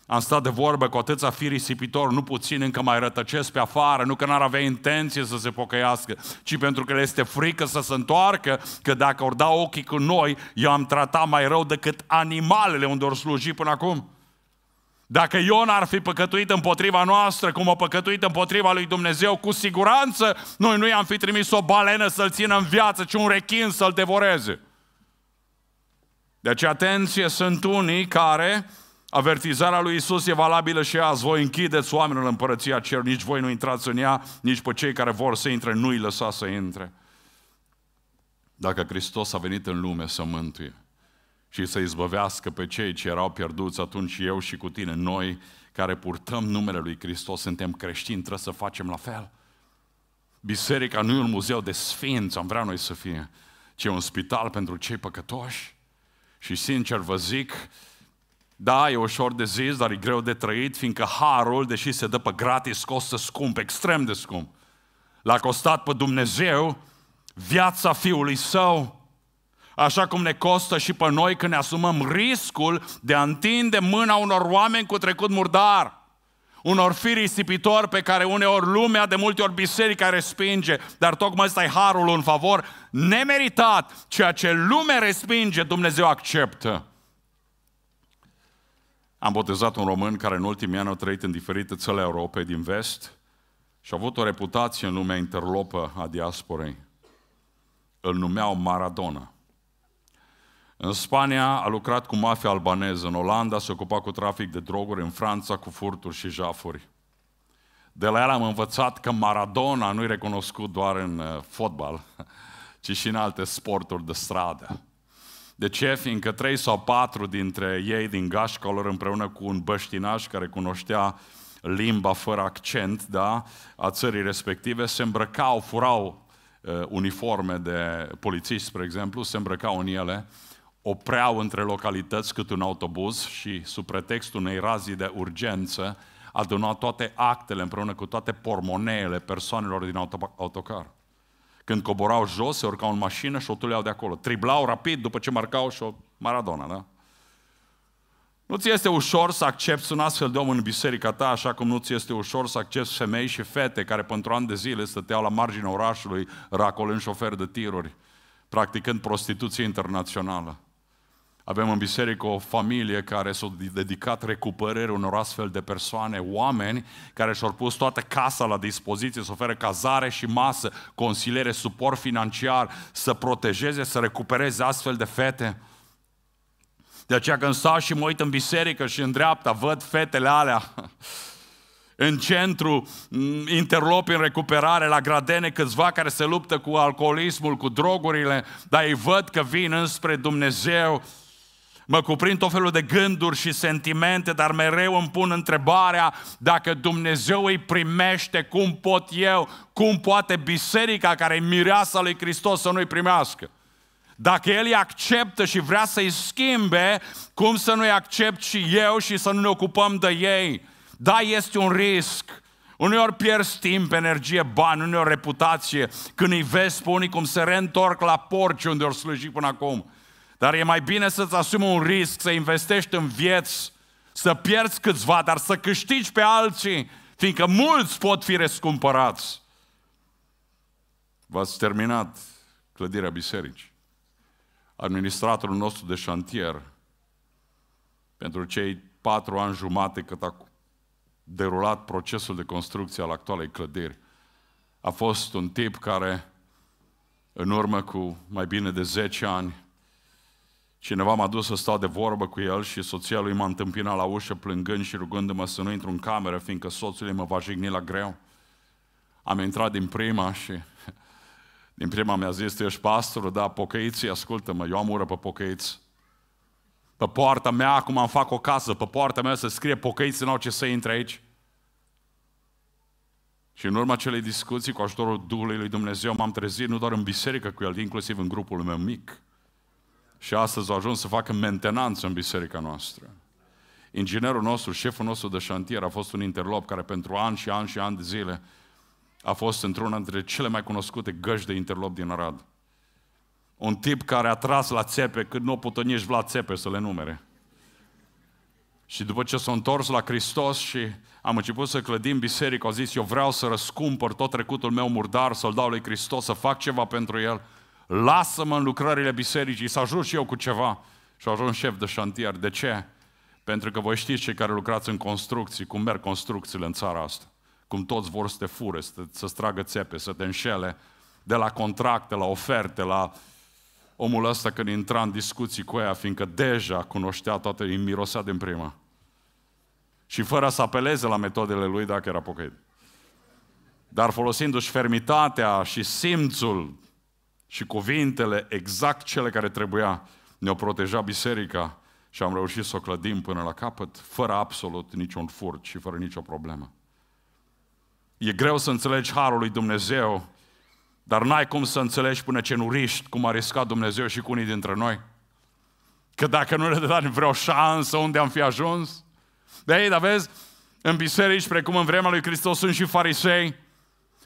Am stat de vorbă cu atâția fi risipitor, nu puțin, încă mai rătăcesc pe afară, nu că n-ar avea intenție să se pocăiască, ci pentru că le este frică să se întoarcă, că dacă ori da ochii cu noi, eu am tratat mai rău decât animalele unde ori sluji până acum. Dacă Ion ar fi păcătuit împotriva noastră, cum a păcătuit împotriva lui Dumnezeu, cu siguranță noi nu i-am fi trimis o balenă să-l țină în viață, ci un rechin să-l devoreze. Deci atenție, sunt unii care Avertizarea lui Isus e valabilă și azi. Voi închideți oamenilor în împărăția cer, nici voi nu intrați în ea, nici pe cei care vor să intre, nu-i lăsa să intre. Dacă Hristos a venit în lume să mântuie și să izbăvească pe cei ce erau pierduți, atunci eu și cu tine, noi care purtăm numele lui Hristos, suntem creștini, trebuie să facem la fel. Biserica nu e un muzeu de sfinți, am vrea noi să fie, ci e un spital pentru cei păcătoși. Și sincer vă zic, da, e ușor de zis, dar e greu de trăit, fiindcă harul, deși se dă pe gratis, costă scump, extrem de scump. L-a costat pe Dumnezeu viața Fiului Său, așa cum ne costă și pe noi când ne asumăm riscul de a întinde mâna unor oameni cu trecut murdar, unor firi risipitori pe care uneori lumea, de multe ori biserica respinge, dar tocmai ăsta e harul, în favor nemeritat, ceea ce lumea respinge, Dumnezeu acceptă. Am botezat un român care în ultimii ani a trăit în diferite țări Europei din vest și a avut o reputație în lumea interlopă a diasporei. Îl numeau Maradona. În Spania a lucrat cu mafia albaneză, în Olanda se ocupa cu trafic de droguri, în Franța cu furturi și jafuri. De la el am învățat că Maradona nu-i recunoscut doar în uh, fotbal, *laughs* ci și în alte sporturi de stradă. De ce? Fiindcă trei sau patru dintre ei din gașca lor împreună cu un băștinaș care cunoștea limba fără accent da, a țării respective, se îmbrăcau, furau uh, uniforme de polițiști, spre exemplu, se îmbrăcau în ele, opreau între localități cât un autobuz și, sub pretextul unei razii de urgență, adunau toate actele împreună cu toate pormoneele persoanelor din autocar. Când coborau jos, se urcau în mașină și o tuleau de acolo. Triblau rapid după ce marcau și o Maradona, da? Nu ți este ușor să accepti un astfel de om în biserica ta, așa cum nu ți este ușor să accepti femei și fete care pentru ani de zile stăteau la marginea orașului, racolând șoferi de tiruri, practicând prostituție internațională. Avem în biserică o familie care s-a dedicat recuperării unor astfel de persoane, oameni care și-au pus toată casa la dispoziție, să oferă cazare și masă, consiliere, suport financiar, să protejeze, să recupereze astfel de fete. De aceea când stau și mă uit în biserică și în dreapta, văd fetele alea *laughs* în centru, mm, interlopi în recuperare, la gradene, câțiva care se luptă cu alcoolismul, cu drogurile, dar ei văd că vin înspre Dumnezeu mă cuprind tot felul de gânduri și sentimente, dar mereu îmi pun întrebarea dacă Dumnezeu îi primește, cum pot eu, cum poate biserica care e mireasa lui Hristos să nu-i primească. Dacă el îi acceptă și vrea să-i schimbe, cum să nu-i accept și eu și să nu ne ocupăm de ei? Da, este un risc. Uneori pierzi timp, energie, bani, uneori reputație, când îi vezi pe unii cum se reîntorc la porci unde ori sluji până acum. Dar e mai bine să-ți asumi un risc, să investești în vieți, să pierzi câțiva, dar să câștigi pe alții, fiindcă mulți pot fi rescumpărați. V-ați terminat clădirea bisericii. Administratorul nostru de șantier, pentru cei patru ani jumate cât a derulat procesul de construcție al actualei clădiri, a fost un tip care, în urmă cu mai bine de 10 ani, Cineva m-a dus să stau de vorbă cu el și soția lui m-a întâmpinat la ușă plângând și rugându-mă să nu intru în cameră, fiindcă soțul ei mă va jigni la greu. Am intrat din prima și *laughs* din prima mi-a zis, tu ești pastorul, da, pocăiții, ascultă-mă, eu am ură pe pocăiți. Pe poarta mea, acum am fac o casă, pe poarta mea să scrie pocăiți, n-au ce să intre aici. Și în urma acelei discuții, cu ajutorul Duhului lui Dumnezeu, m-am trezit nu doar în biserică cu el, inclusiv în grupul meu mic și astăzi au ajuns să facă mentenanță în biserica noastră. Inginerul nostru, șeful nostru de șantier, a fost un interlop care pentru ani și ani și ani de zile a fost într-una dintre cele mai cunoscute găști de interlop din Arad. Un tip care a tras la țepe cât nu putea nici la țepe să le numere. Și după ce s-a întors la Hristos și am început să clădim biserică, au zis, eu vreau să răscumpăr tot trecutul meu murdar, să-l dau lui Hristos, să fac ceva pentru el – lasă-mă în lucrările bisericii, să ajung și eu cu ceva. Și ajung șef de șantier. De ce? Pentru că voi știți cei care lucrați în construcții, cum merg construcțiile în țara asta. Cum toți vor să te fure, să, te, să stragă țepe, să te înșele, de la contracte, la oferte, la omul ăsta când intra în discuții cu ea, fiindcă deja cunoștea toate, îi mirosea din prima. Și fără să apeleze la metodele lui dacă era pocăit. Dar folosindu-și fermitatea și simțul și cuvintele exact cele care trebuia ne-au protejat biserica și am reușit să o clădim până la capăt, fără absolut niciun furt și fără nicio problemă. E greu să înțelegi harul lui Dumnezeu, dar n-ai cum să înțelegi până ce nu riști cum a riscat Dumnezeu și cu unii dintre noi. Că dacă nu le dat vreo șansă unde am fi ajuns, de ei, dar vezi, în biserici, precum în vremea lui Hristos, sunt și farisei,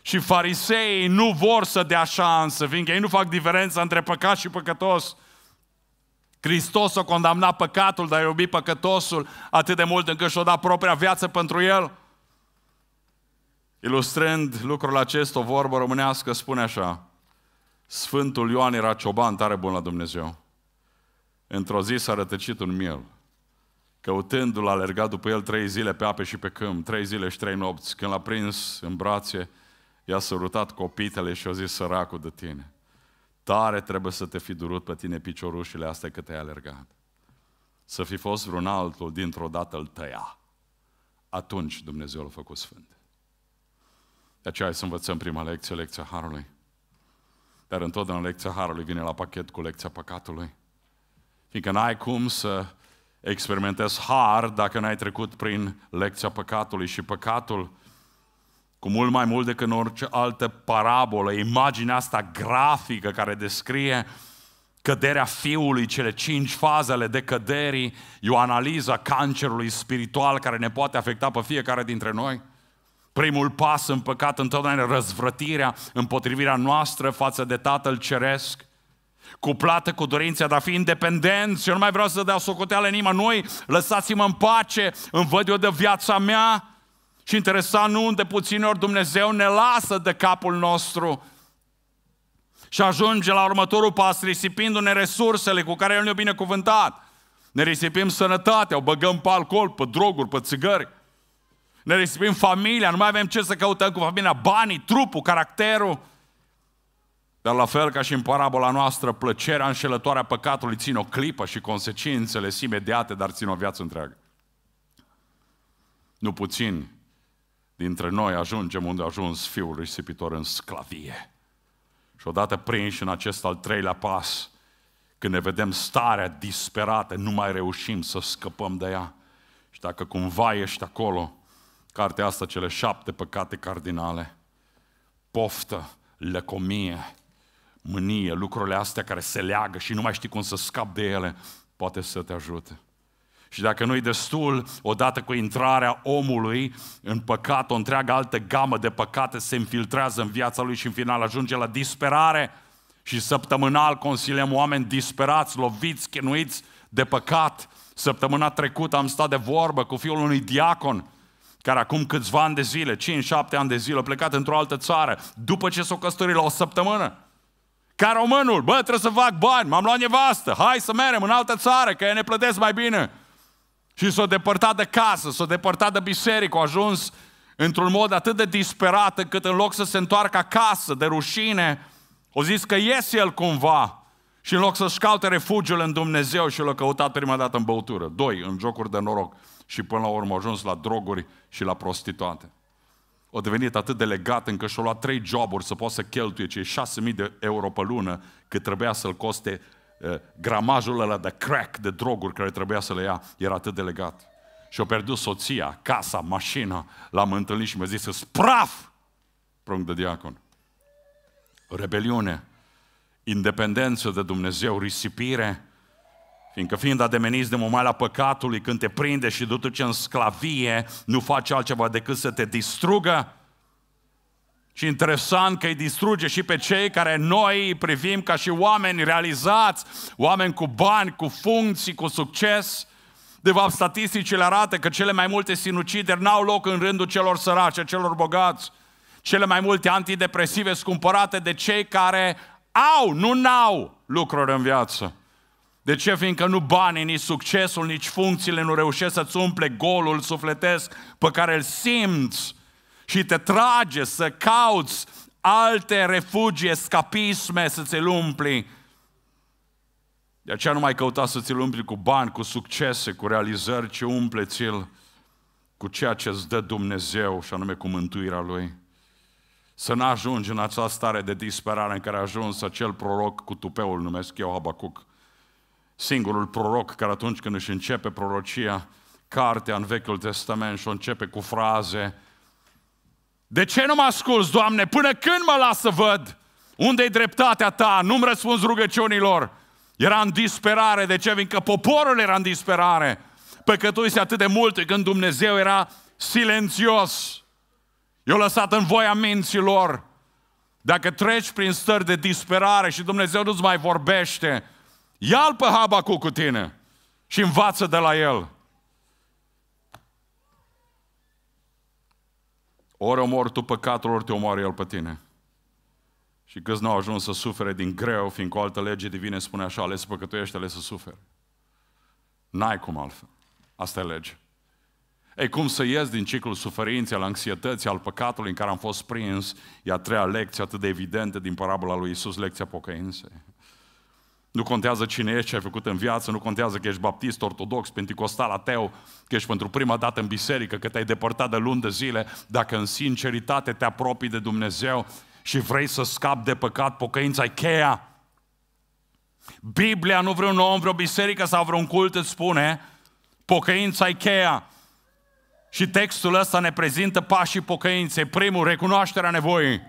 și fariseii nu vor să dea șansă, fiindcă ei nu fac diferența între păcat și păcătos. Hristos o condamna păcatul, dar a iubit păcătosul atât de mult încât și-o da propria viață pentru el. Ilustrând lucrul acesta, o vorbă românească spune așa, Sfântul Ioan era cioban, tare bun la Dumnezeu. Într-o zi s-a rătăcit un miel. Căutându-l, a alergat după el trei zile pe ape și pe câmp, trei zile și trei nopți. Când l-a prins în brațe, i-a sărutat copitele și a zis, săracul de tine, tare trebuie să te fi durut pe tine piciorușile astea că te-ai alergat. Să fi fost vreun altul, dintr-o dată îl tăia. Atunci Dumnezeu l-a făcut sfânt. De aceea să învățăm prima lecție, lecția Harului. Dar întotdeauna lecția Harului vine la pachet cu lecția păcatului. Fiindcă n-ai cum să experimentezi har dacă n-ai trecut prin lecția păcatului și păcatul cu mult mai mult decât în orice altă parabolă, imaginea asta grafică care descrie căderea fiului, cele cinci fazele de căderii, e o analiză cancerului spiritual care ne poate afecta pe fiecare dintre noi. Primul pas în păcat întotdeauna e răzvrătirea, împotrivirea noastră față de Tatăl Ceresc, cuplată cu dorința de a fi independenți, eu nu mai vreau să dea socoteală nimănui, lăsați-mă în pace, îmi văd eu de viața mea, și interesant, nu de puțin ori Dumnezeu ne lasă de capul nostru și ajunge la următorul pas, risipindu-ne resursele cu care El ne-a binecuvântat. Ne risipim sănătatea, o băgăm pe alcool, pe droguri, pe țigări. Ne risipim familia, nu mai avem ce să căutăm cu familia, banii, trupul, caracterul. Dar la fel ca și în parabola noastră, plăcerea înșelătoare a păcatului țin o clipă și consecințele simediate, dar țin o viață întreagă. Nu puțin dintre noi ajungem unde a ajuns fiul risipitor în sclavie. Și odată prinși în acest al treilea pas, când ne vedem starea disperată, nu mai reușim să scăpăm de ea. Și dacă cumva ești acolo, cartea asta, cele șapte păcate cardinale, poftă, lăcomie, mânie, lucrurile astea care se leagă și nu mai știi cum să scap de ele, poate să te ajute. Și dacă nu-i destul, odată cu intrarea omului în păcat, o întreagă altă gamă de păcate se infiltrează în viața lui și în final ajunge la disperare. Și săptămânal consiliem oameni disperați, loviți, chinuiți de păcat. Săptămâna trecută am stat de vorbă cu fiul unui diacon care acum câțiva ani de zile, 5-7 ani de zile, a plecat într-o altă țară, după ce s-a o căsătorit la o săptămână. Ca românul, bă, trebuie să fac bani, m-am luat nevastă, hai să mergem în altă țară, că ne plătesc mai bine. Și s-a depărtat de casă, s-a depărtat de biserică, a ajuns într-un mod atât de disperat încât în loc să se întoarcă acasă de rușine, o zis că iese el cumva și în loc să-și caute refugiul în Dumnezeu și l-a căutat prima dată în băutură, doi, în jocuri de noroc și până la urmă a ajuns la droguri și la prostituate. O devenit atât de legat încât și-a luat trei joburi să poată să cheltuie cei mii de euro pe lună cât trebuia să-l coste Eh, gramajul ăla de crack, de droguri care trebuia să le ia, era atât de legat. Și-o pierdut soția, casa, mașina, l-am întâlnit și mi-a zis, spraf! Prunc de diacon. Rebeliune, independență de Dumnezeu, risipire, Fiindcă fiind ademeniți de mumala păcatului, când te prinde și du-te în sclavie, nu faci altceva decât să te distrugă, și interesant că îi distruge și pe cei care noi îi privim ca și oameni realizați, oameni cu bani, cu funcții, cu succes. De fapt, statisticile arată că cele mai multe sinucideri n-au loc în rândul celor săraci, celor bogați. Cele mai multe antidepresive sunt de cei care au, nu n-au lucruri în viață. De ce? Fiindcă nu banii, nici succesul, nici funcțiile nu reușesc să-ți umple golul sufletesc pe care îl simți și te trage să cauți alte refugii, escapisme să ți-l umpli. De aceea nu mai căuta să ți-l umpli cu bani, cu succese, cu realizări, ci umple-ți-l cu ceea ce îți dă Dumnezeu, și anume cu mântuirea Lui. Să nu ajungi în această stare de disperare în care a ajuns acel proroc cu tupeul, numesc eu Habacuc, singurul proroc care atunci când își începe prorocia, cartea în Vechiul Testament și o începe cu fraze de ce nu mă asculți, Doamne? Până când mă las să văd? unde e dreptatea ta? Nu-mi răspunzi rugăciunilor. Era în disperare. De ce? vin că poporul era în disperare. Păcătuise atât de mult când Dumnezeu era silențios. Eu lăsat în voia minților. Dacă treci prin stări de disperare și Dumnezeu nu-ți mai vorbește, ia-l pe habacu cu tine și învață de la el. Ori omori tu păcatul, ori te omoară el pe tine. Și câți nu au ajuns să sufere din greu, fiindcă o altă lege divine spune așa, ales să păcătuiești, ale să sufere. N-ai cum altfel. Asta e lege. Ei, cum să ies din ciclul suferinței, al anxietății, al păcatului în care am fost prins, e a treia lecție atât de evidentă din parabola lui Isus, lecția pocăinței. Nu contează cine ești, ce ai făcut în viață, nu contează că ești baptist, ortodox, pentecostal, ateu, că ești pentru prima dată în biserică, că te-ai depărtat de luni de zile, dacă în sinceritate te apropii de Dumnezeu și vrei să scapi de păcat, pocăința e cheia. Biblia, nu vreun om, vreo biserică sau vreun cult îți spune, pocăința e cheia. Și textul ăsta ne prezintă pașii pocăinței. Primul, recunoașterea nevoii.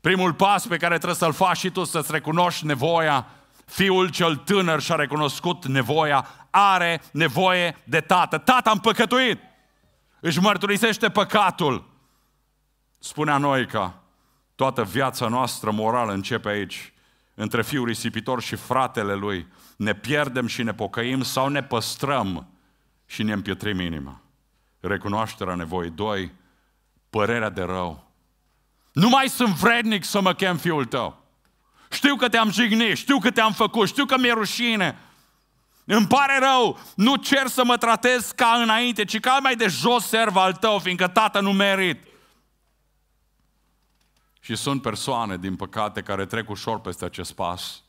Primul pas pe care trebuie să-l faci și tu, să-ți recunoști nevoia Fiul cel tânăr și-a recunoscut nevoia, are nevoie de tată. Tata, am păcătuit! Își mărturisește păcatul. Spunea Noica, toată viața noastră morală începe aici, între fiul risipitor și fratele lui. Ne pierdem și ne pocăim sau ne păstrăm și ne împietrim inima. Recunoașterea nevoii. Doi, părerea de rău. Nu mai sunt vrednic să mă chem fiul tău. Știu că te-am jignit, știu că te-am făcut, știu că mi-e rușine. Îmi pare rău, nu cer să mă tratez ca înainte, ci ca mai de jos serv al tău, fiindcă tată nu merit. Și sunt persoane, din păcate, care trec ușor peste acest pas.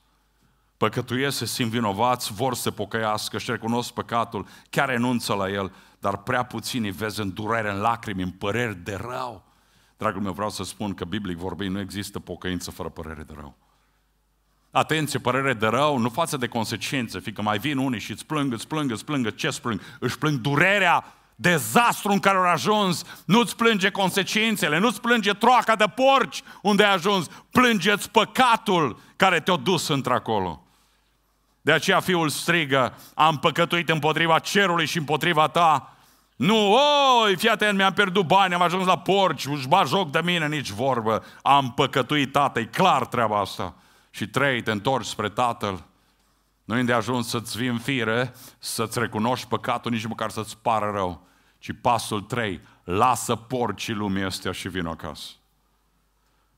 Păcătuiesc, se simt vinovați, vor să pocăiască și recunosc păcatul, chiar renunță la el, dar prea puțini vezi în durere, în lacrimi, în păreri de rău. Dragul meu, vreau să spun că biblic vorbind nu există pocăință fără părere de rău. Atenție, părere de rău, nu față de consecințe, fiindcă mai vin unii și îți plâng, îți plâng, îți plâng, ce îți plâng? Își plâng durerea, dezastru în care au ajuns, nu-ți plânge consecințele, nu-ți plânge troaca de porci unde ai ajuns, plângeți păcatul care te-a dus într-acolo. De aceea fiul strigă, am păcătuit împotriva cerului și împotriva ta. Nu, oi, fii atent, mi-am pierdut bani, am ajuns la porci, își ba joc de mine, nici vorbă. Am păcătuit, tată, e clar treaba asta și trei, te întorci spre Tatăl, nu-i ajuns să-ți vii în fire, să-ți recunoști păcatul, nici măcar să-ți pară rău. Ci pasul trei, lasă porcii lumii astea și vin acasă.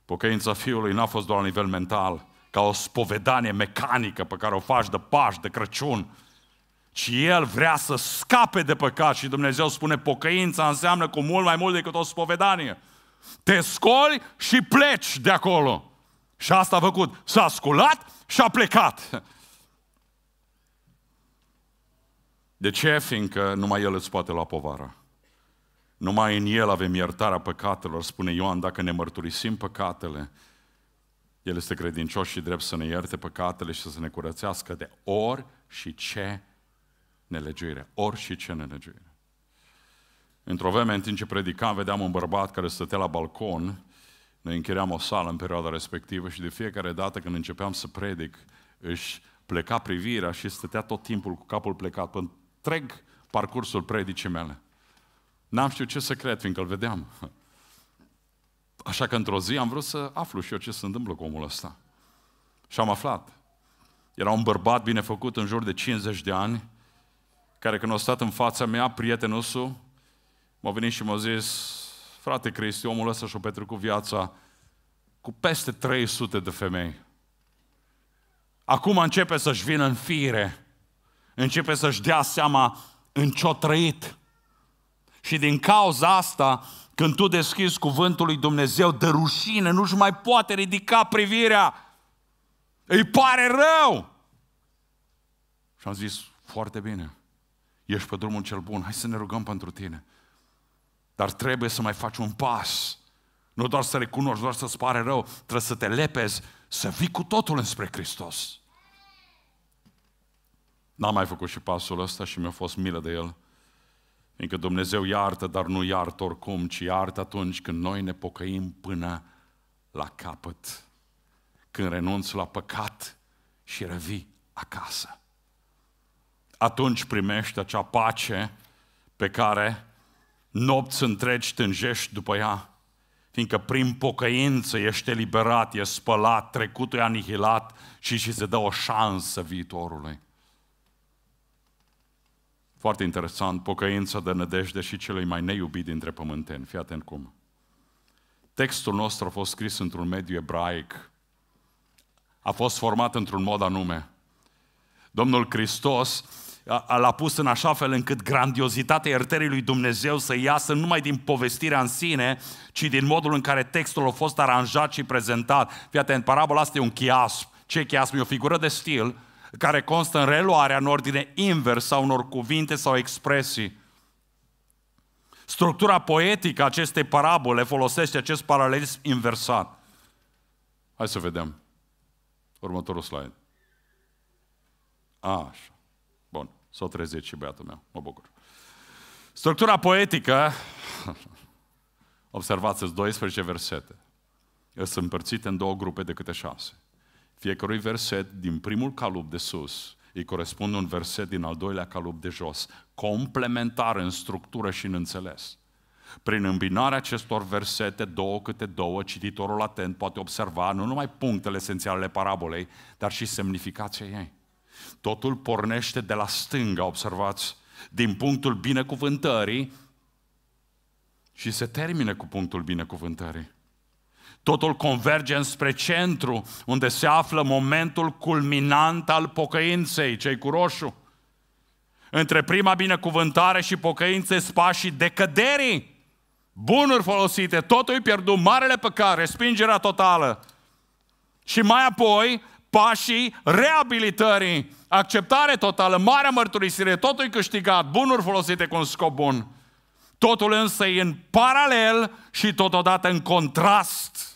Pocăința fiului n-a fost doar la nivel mental, ca o spovedanie mecanică pe care o faci de Paști, de Crăciun, ci el vrea să scape de păcat și Dumnezeu spune pocăința înseamnă cu mult mai mult decât o spovedanie. Te scoli și pleci de acolo. Și asta a făcut. S-a sculat și a plecat. De ce? Fiindcă numai El îți poate lua povara. Numai în El avem iertarea păcatelor, spune Ioan, dacă ne mărturisim păcatele, El este credincios și drept să ne ierte păcatele și să ne curățească de ori și ce nelegiuire, ori și ce nelegiuire. Într-o vreme, în timp ce predicam, vedeam un bărbat care stătea la balcon noi închiriam o sală în perioada respectivă și de fiecare dată când începeam să predic, își pleca privirea și stătea tot timpul cu capul plecat pe întreg parcursul predicii mele. N-am știut ce să cred, fiindcă îl vedeam. Așa că într-o zi am vrut să aflu și eu ce se întâmplă cu omul ăsta. Și am aflat. Era un bărbat binefăcut în jur de 50 de ani, care când a stat în fața mea, prietenul său, m-a venit și m-a zis, Frate Cristi, omul ăsta și-a petrecut viața cu peste 300 de femei. Acum începe să-și vină în fire, începe să-și dea seama în ce-o trăit. Și din cauza asta, când tu deschizi cuvântul lui Dumnezeu de rușine, nu-și mai poate ridica privirea. Îi pare rău. Și am zis, foarte bine, ești pe drumul cel bun, hai să ne rugăm pentru tine. Dar trebuie să mai faci un pas. Nu doar să recunoști, doar să-ți pare rău, trebuie să te lepezi, să vii cu totul înspre Hristos. N-am mai făcut și pasul ăsta și mi-a fost milă de el. Fiindcă Dumnezeu iartă, dar nu iartă oricum, ci iartă atunci când noi ne pocăim până la capăt. Când renunți la păcat și revii acasă. Atunci primești acea pace pe care nopți întregi tânjești după ea, fiindcă prin pocăință ești eliberat, e spălat, trecutul e anihilat și și se dă o șansă viitorului. Foarte interesant, pocăința de nădejde și celui mai neiubit dintre pământeni. Fii atent cum. Textul nostru a fost scris într-un mediu ebraic. A fost format într-un mod anume. Domnul Hristos l-a pus în așa fel încât grandiozitatea iertării lui Dumnezeu să iasă numai din povestirea în sine, ci din modul în care textul a fost aranjat și prezentat. Fii atent, parabola asta e un chiasm. Ce chiasm? E o figură de stil care constă în reluarea în ordine inversă sau unor cuvinte sau expresii. Structura poetică a acestei parabole folosește acest paralelism inversat. Hai să vedem. Următorul slide. Așa. S-a trezit și băiatul meu, mă bucur. Structura poetică, *laughs* observați, 12 versete. Sunt împărțite în două grupe de câte șase. Fiecărui verset din primul calup de sus îi corespunde un verset din al doilea calup de jos, complementar în structură și în înțeles. Prin îmbinarea acestor versete, două câte două, cititorul atent poate observa nu numai punctele esențiale ale parabolei, dar și semnificația ei. Totul pornește de la stânga, observați, din punctul binecuvântării și se termine cu punctul binecuvântării. Totul converge înspre centru, unde se află momentul culminant al pocăinței, cei cu roșu. Între prima binecuvântare și pocăință spașii decăderii, bunuri folosite, totul e pierdut, marele păcat, respingerea totală. Și mai apoi, pașii reabilitării, acceptare totală, marea mărturisire, totul e câștigat, bunuri folosite cu un scop bun. Totul însă e în paralel și totodată în contrast.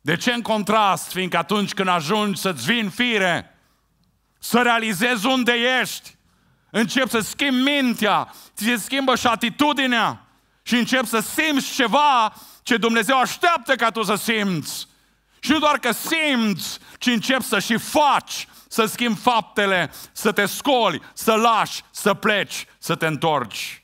De ce în contrast? Fiindcă atunci când ajungi să-ți vin fire, să realizezi unde ești, începi să schimbi mintea, ți se schimbă și atitudinea și începi să simți ceva ce Dumnezeu așteaptă ca tu să simți. Și nu doar că simți, ci începi să și faci, să schimbi faptele, să te scoli, să lași, să pleci, să te întorci.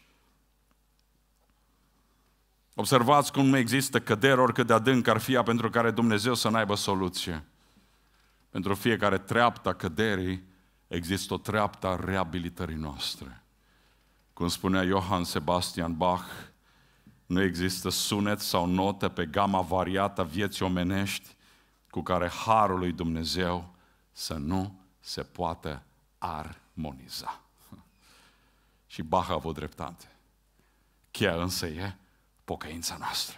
Observați cum nu există cădere oricât de adânc ar fi pentru care Dumnezeu să n-aibă soluție. Pentru fiecare treaptă a căderii există o treaptă a reabilitării noastre. Cum spunea Johann Sebastian Bach, nu există sunet sau notă pe gama variată a vieții omenești cu care harul lui Dumnezeu să nu se poată armoniza. *laughs* Și Bach a avut dreptate. Cheia însă e pocăința noastră.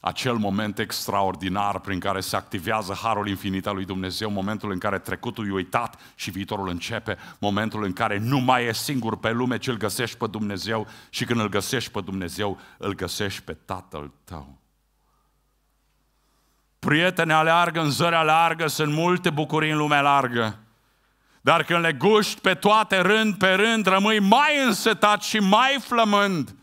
Acel moment extraordinar prin care se activează harul infinit al lui Dumnezeu, momentul în care trecutul e uitat și viitorul începe, momentul în care nu mai e singur pe lume, ci îl găsești pe Dumnezeu și când îl găsești pe Dumnezeu, îl găsești pe Tatăl tău. Prietene aleargă, în zări aleargă, sunt multe bucurii în lumea largă. Dar când le guști pe toate rând pe rând, rămâi mai însetat și mai flămând.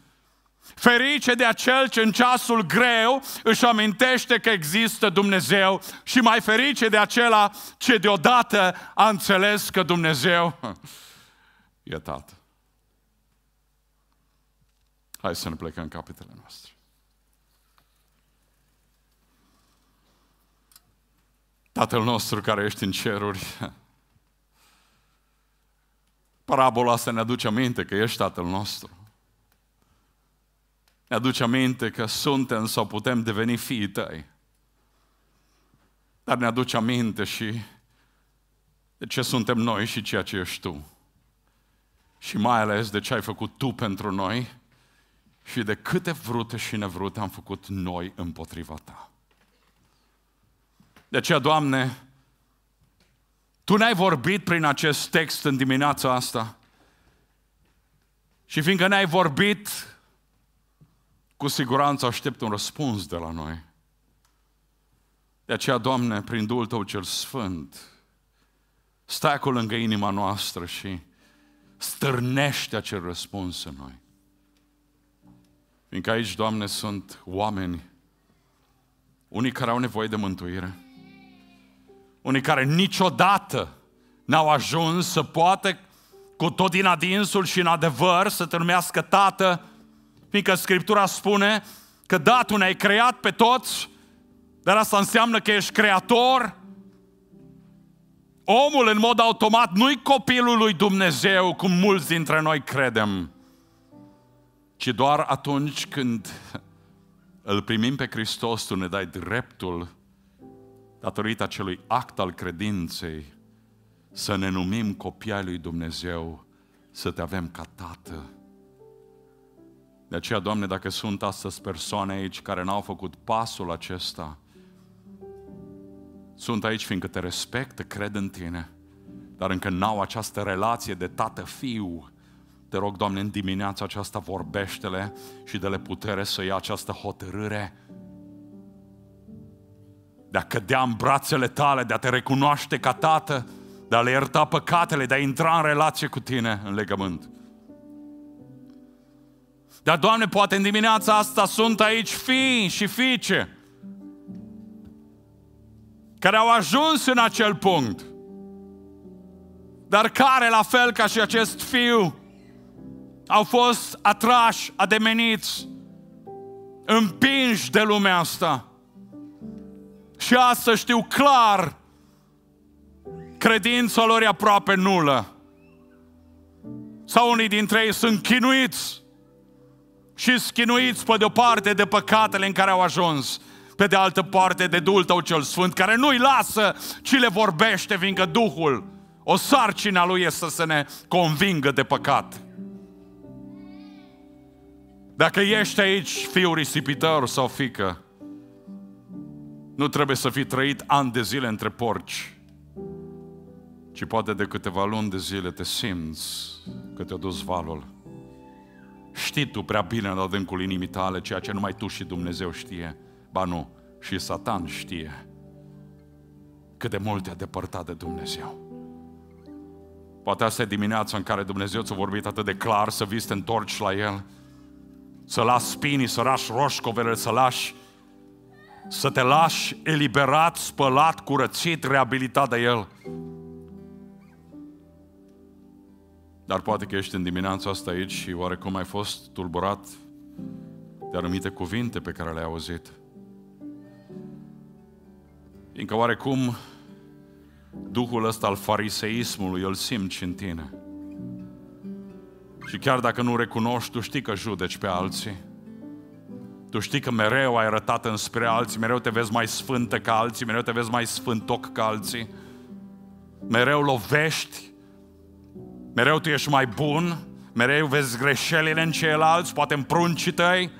Ferice de acel ce în ceasul greu își amintește că există Dumnezeu și mai ferice de acela ce deodată a înțeles că Dumnezeu *laughs* e Tată. Hai să ne plecăm capitele noastre. Tatăl nostru care ești în ceruri. Parabola asta ne aduce aminte că ești Tatăl nostru. Ne aduce aminte că suntem sau putem deveni fiii tăi. Dar ne aduce aminte și de ce suntem noi și ceea ce ești tu. Și mai ales de ce ai făcut tu pentru noi și de câte vrute și nevrute am făcut noi împotriva ta. De aceea, Doamne, Tu ne-ai vorbit prin acest text în dimineața asta. Și fiindcă ne-ai vorbit, cu siguranță aștept un răspuns de la noi. De aceea, Doamne, prin Duhul Tău cel Sfânt, stai acolo lângă inima noastră și stârnește acel răspuns în noi. Fiindcă aici, Doamne, sunt oameni, unii care au nevoie de mântuire, unii care niciodată n-au ajuns să poată cu tot din adinsul și în adevăr să te numească Tată, fiindcă Scriptura spune că da, tu ne-ai creat pe toți, dar asta înseamnă că ești creator. Omul în mod automat nu-i copilul lui Dumnezeu, cum mulți dintre noi credem, ci doar atunci când îl primim pe Hristos, tu ne dai dreptul datorită acelui act al credinței, să ne numim copii ai lui Dumnezeu, să te avem ca tată. De aceea, Doamne, dacă sunt astăzi persoane aici care n-au făcut pasul acesta, sunt aici fiindcă te respectă, cred în tine, dar încă n-au această relație de tată-fiu, te rog, Doamne, în dimineața aceasta vorbește-le și de le putere să ia această hotărâre de a cădea în brațele tale, de a te recunoaște ca tată, de a le ierta păcatele, de a intra în relație cu tine, în legământ. Dar, Doamne, poate în dimineața asta sunt aici fii și fiice care au ajuns în acel punct, dar care, la fel ca și acest fiu, au fost atrași, ademeniți, împinși de lumea asta și asta știu clar, credința lor e aproape nulă. Sau unii dintre ei sunt chinuiți și schinuiți pe de-o parte de păcatele în care au ajuns, pe de altă parte de Duhul Tău cel Sfânt, care nu-i lasă, ci le vorbește, fiindcă Duhul, o sarcina Lui este să ne convingă de păcat. Dacă ești aici, fiu risipitor sau fică, nu trebuie să fi trăit ani de zile între porci, ci poate de câteva luni de zile te simți că te-a dus valul. Știi tu prea bine în adâncul inimii tale ceea ce numai tu și Dumnezeu știe. Ba nu, și Satan știe cât de mult te-a depărtat de Dumnezeu. Poate asta e dimineața în care Dumnezeu ți-a vorbit atât de clar să vii să te întorci la El, să lași spinii, să lași roșcovele, să lași să te lași eliberat, spălat, curățit, reabilitat de El. Dar poate că ești în dimineața asta aici și oarecum ai fost tulburat de anumite cuvinte pe care le-ai auzit. Fiindcă oarecum Duhul ăsta al fariseismului îl simți în tine. Și chiar dacă nu recunoști, tu știi că judeci pe alții. Tu știi că mereu ai arătat înspre alții, mereu te vezi mai sfântă ca alții, mereu te vezi mai sfântoc ca alții. Mereu lovești, mereu tu ești mai bun, mereu vezi greșelile în ceilalți, poate în pruncii tăi.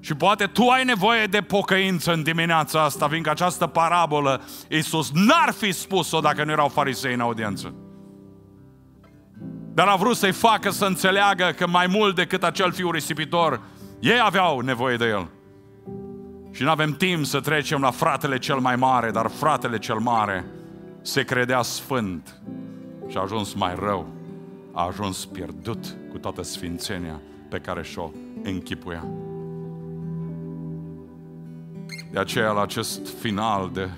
Și poate tu ai nevoie de pocăință în dimineața asta, fiindcă această parabolă, Iisus n-ar fi spus-o dacă nu erau farisei în audiență. Dar a vrut să-i facă să înțeleagă că mai mult decât acel fiu risipitor, ei aveau nevoie de el. Și nu avem timp să trecem la fratele cel mai mare, dar fratele cel mare se credea sfânt și a ajuns mai rău. A ajuns pierdut cu toată sfințenia pe care și-o închipuia. De aceea, la acest final de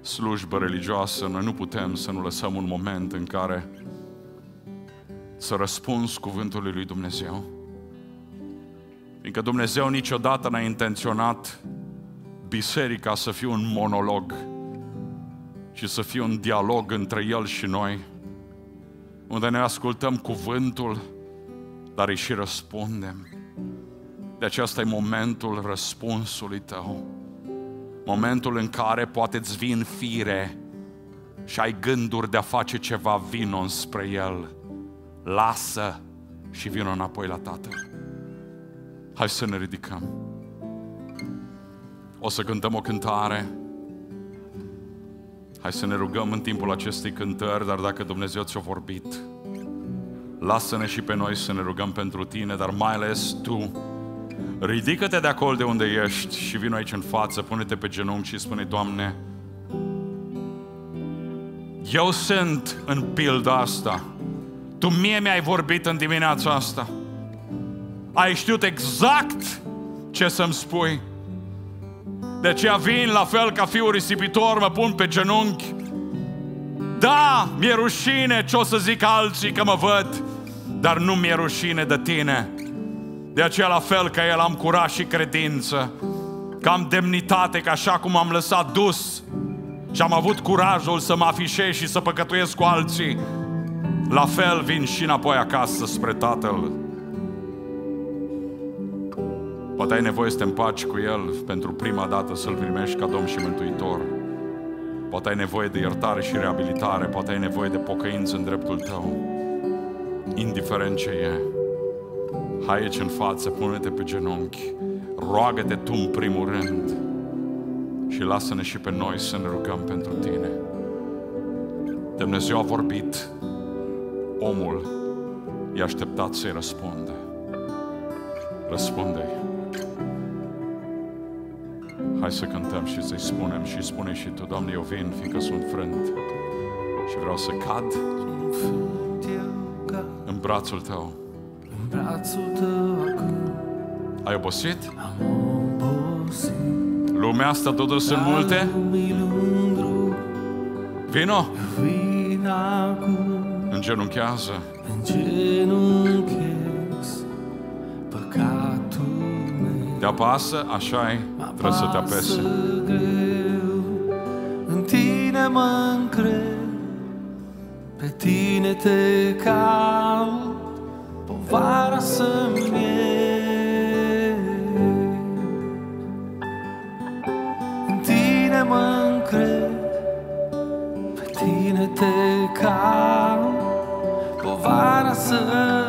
slujbă religioasă, noi nu putem să nu lăsăm un moment în care să răspunzi cuvântului lui Dumnezeu Fiindcă Dumnezeu niciodată n-a intenționat biserica să fie un monolog, și să fie un dialog între El și noi, unde ne ascultăm cuvântul, dar îi și răspundem. De aceasta e momentul răspunsului tău. Momentul în care poate îți vin fire și ai gânduri de a face ceva, vino spre El. Lasă și vino înapoi la Tatăl. Hai să ne ridicăm. O să cântăm o cântare. Hai să ne rugăm în timpul acestei cântări, dar dacă Dumnezeu ți-a vorbit, lasă-ne și pe noi să ne rugăm pentru tine, dar mai ales tu, ridică-te de acolo de unde ești și vino aici în față, pune-te pe genunchi și spune, Doamne, eu sunt în pilda asta. Tu mie mi-ai vorbit în dimineața asta ai știut exact ce să-mi spui. De aceea vin la fel ca fiul risipitor, mă pun pe genunchi. Da, mi-e rușine ce o să zic alții că mă văd, dar nu mi-e rușine de tine. De aceea la fel ca el am curaj și credință, că am demnitate, că așa cum am lăsat dus și am avut curajul să mă afișez și să păcătuiesc cu alții, la fel vin și înapoi acasă spre Tatăl Poate ai nevoie să te împaci cu El pentru prima dată să-L primești ca Domn și Mântuitor. Poate ai nevoie de iertare și reabilitare, poate ai nevoie de pocăință în dreptul tău. Indiferent ce e, hai aici în față, pune-te pe genunchi, roagă-te tu în primul rând și lasă-ne și pe noi să ne rugăm pentru tine. Dumnezeu a vorbit, omul i-a așteptat să-i răspundă. răspunde. i Hai să cântăm și să-i spunem și spune și tu, Doamne, eu vin, fiindcă sunt frânt și vreau să cad în brațul tău. În brațul tău acum. Ai obosit? Am obosit. Lumea asta tot dus în multe? Vino! Vin acum. Îngenunchează. Îngenunchează. Te apasă, așa e, trebuie să te apese. Greu, în tine mă încred, pe tine te caut, povara să-mi În tine mă încred, pe tine te caut, povara să-mi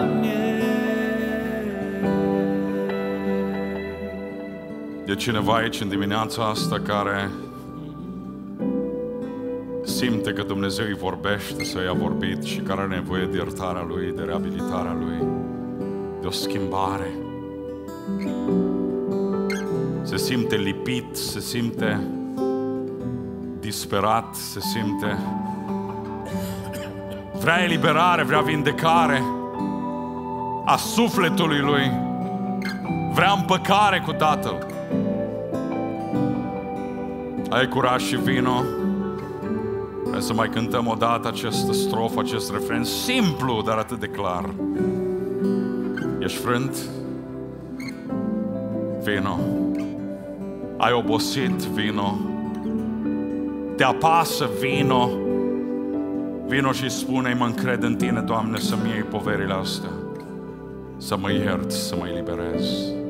E cineva aici în dimineața asta care simte că Dumnezeu îi vorbește să i-a vorbit și care are nevoie de iertarea Lui, de reabilitarea Lui, de o schimbare. Se simte lipit, se simte disperat, se simte... Vrea eliberare, vrea vindecare a sufletului lui, vrea împăcare cu Tatăl. Ai curaj și vino. Hai să mai cântăm o dată această strofă, acest refren simplu, dar atât de clar. Ești frânt? Vino. Ai obosit? Vino. Te apasă? Vino. Vino și spune-i, mă încred în Tine, Doamne, să-mi iei poverile astea. Să mă iert, să mă eliberez.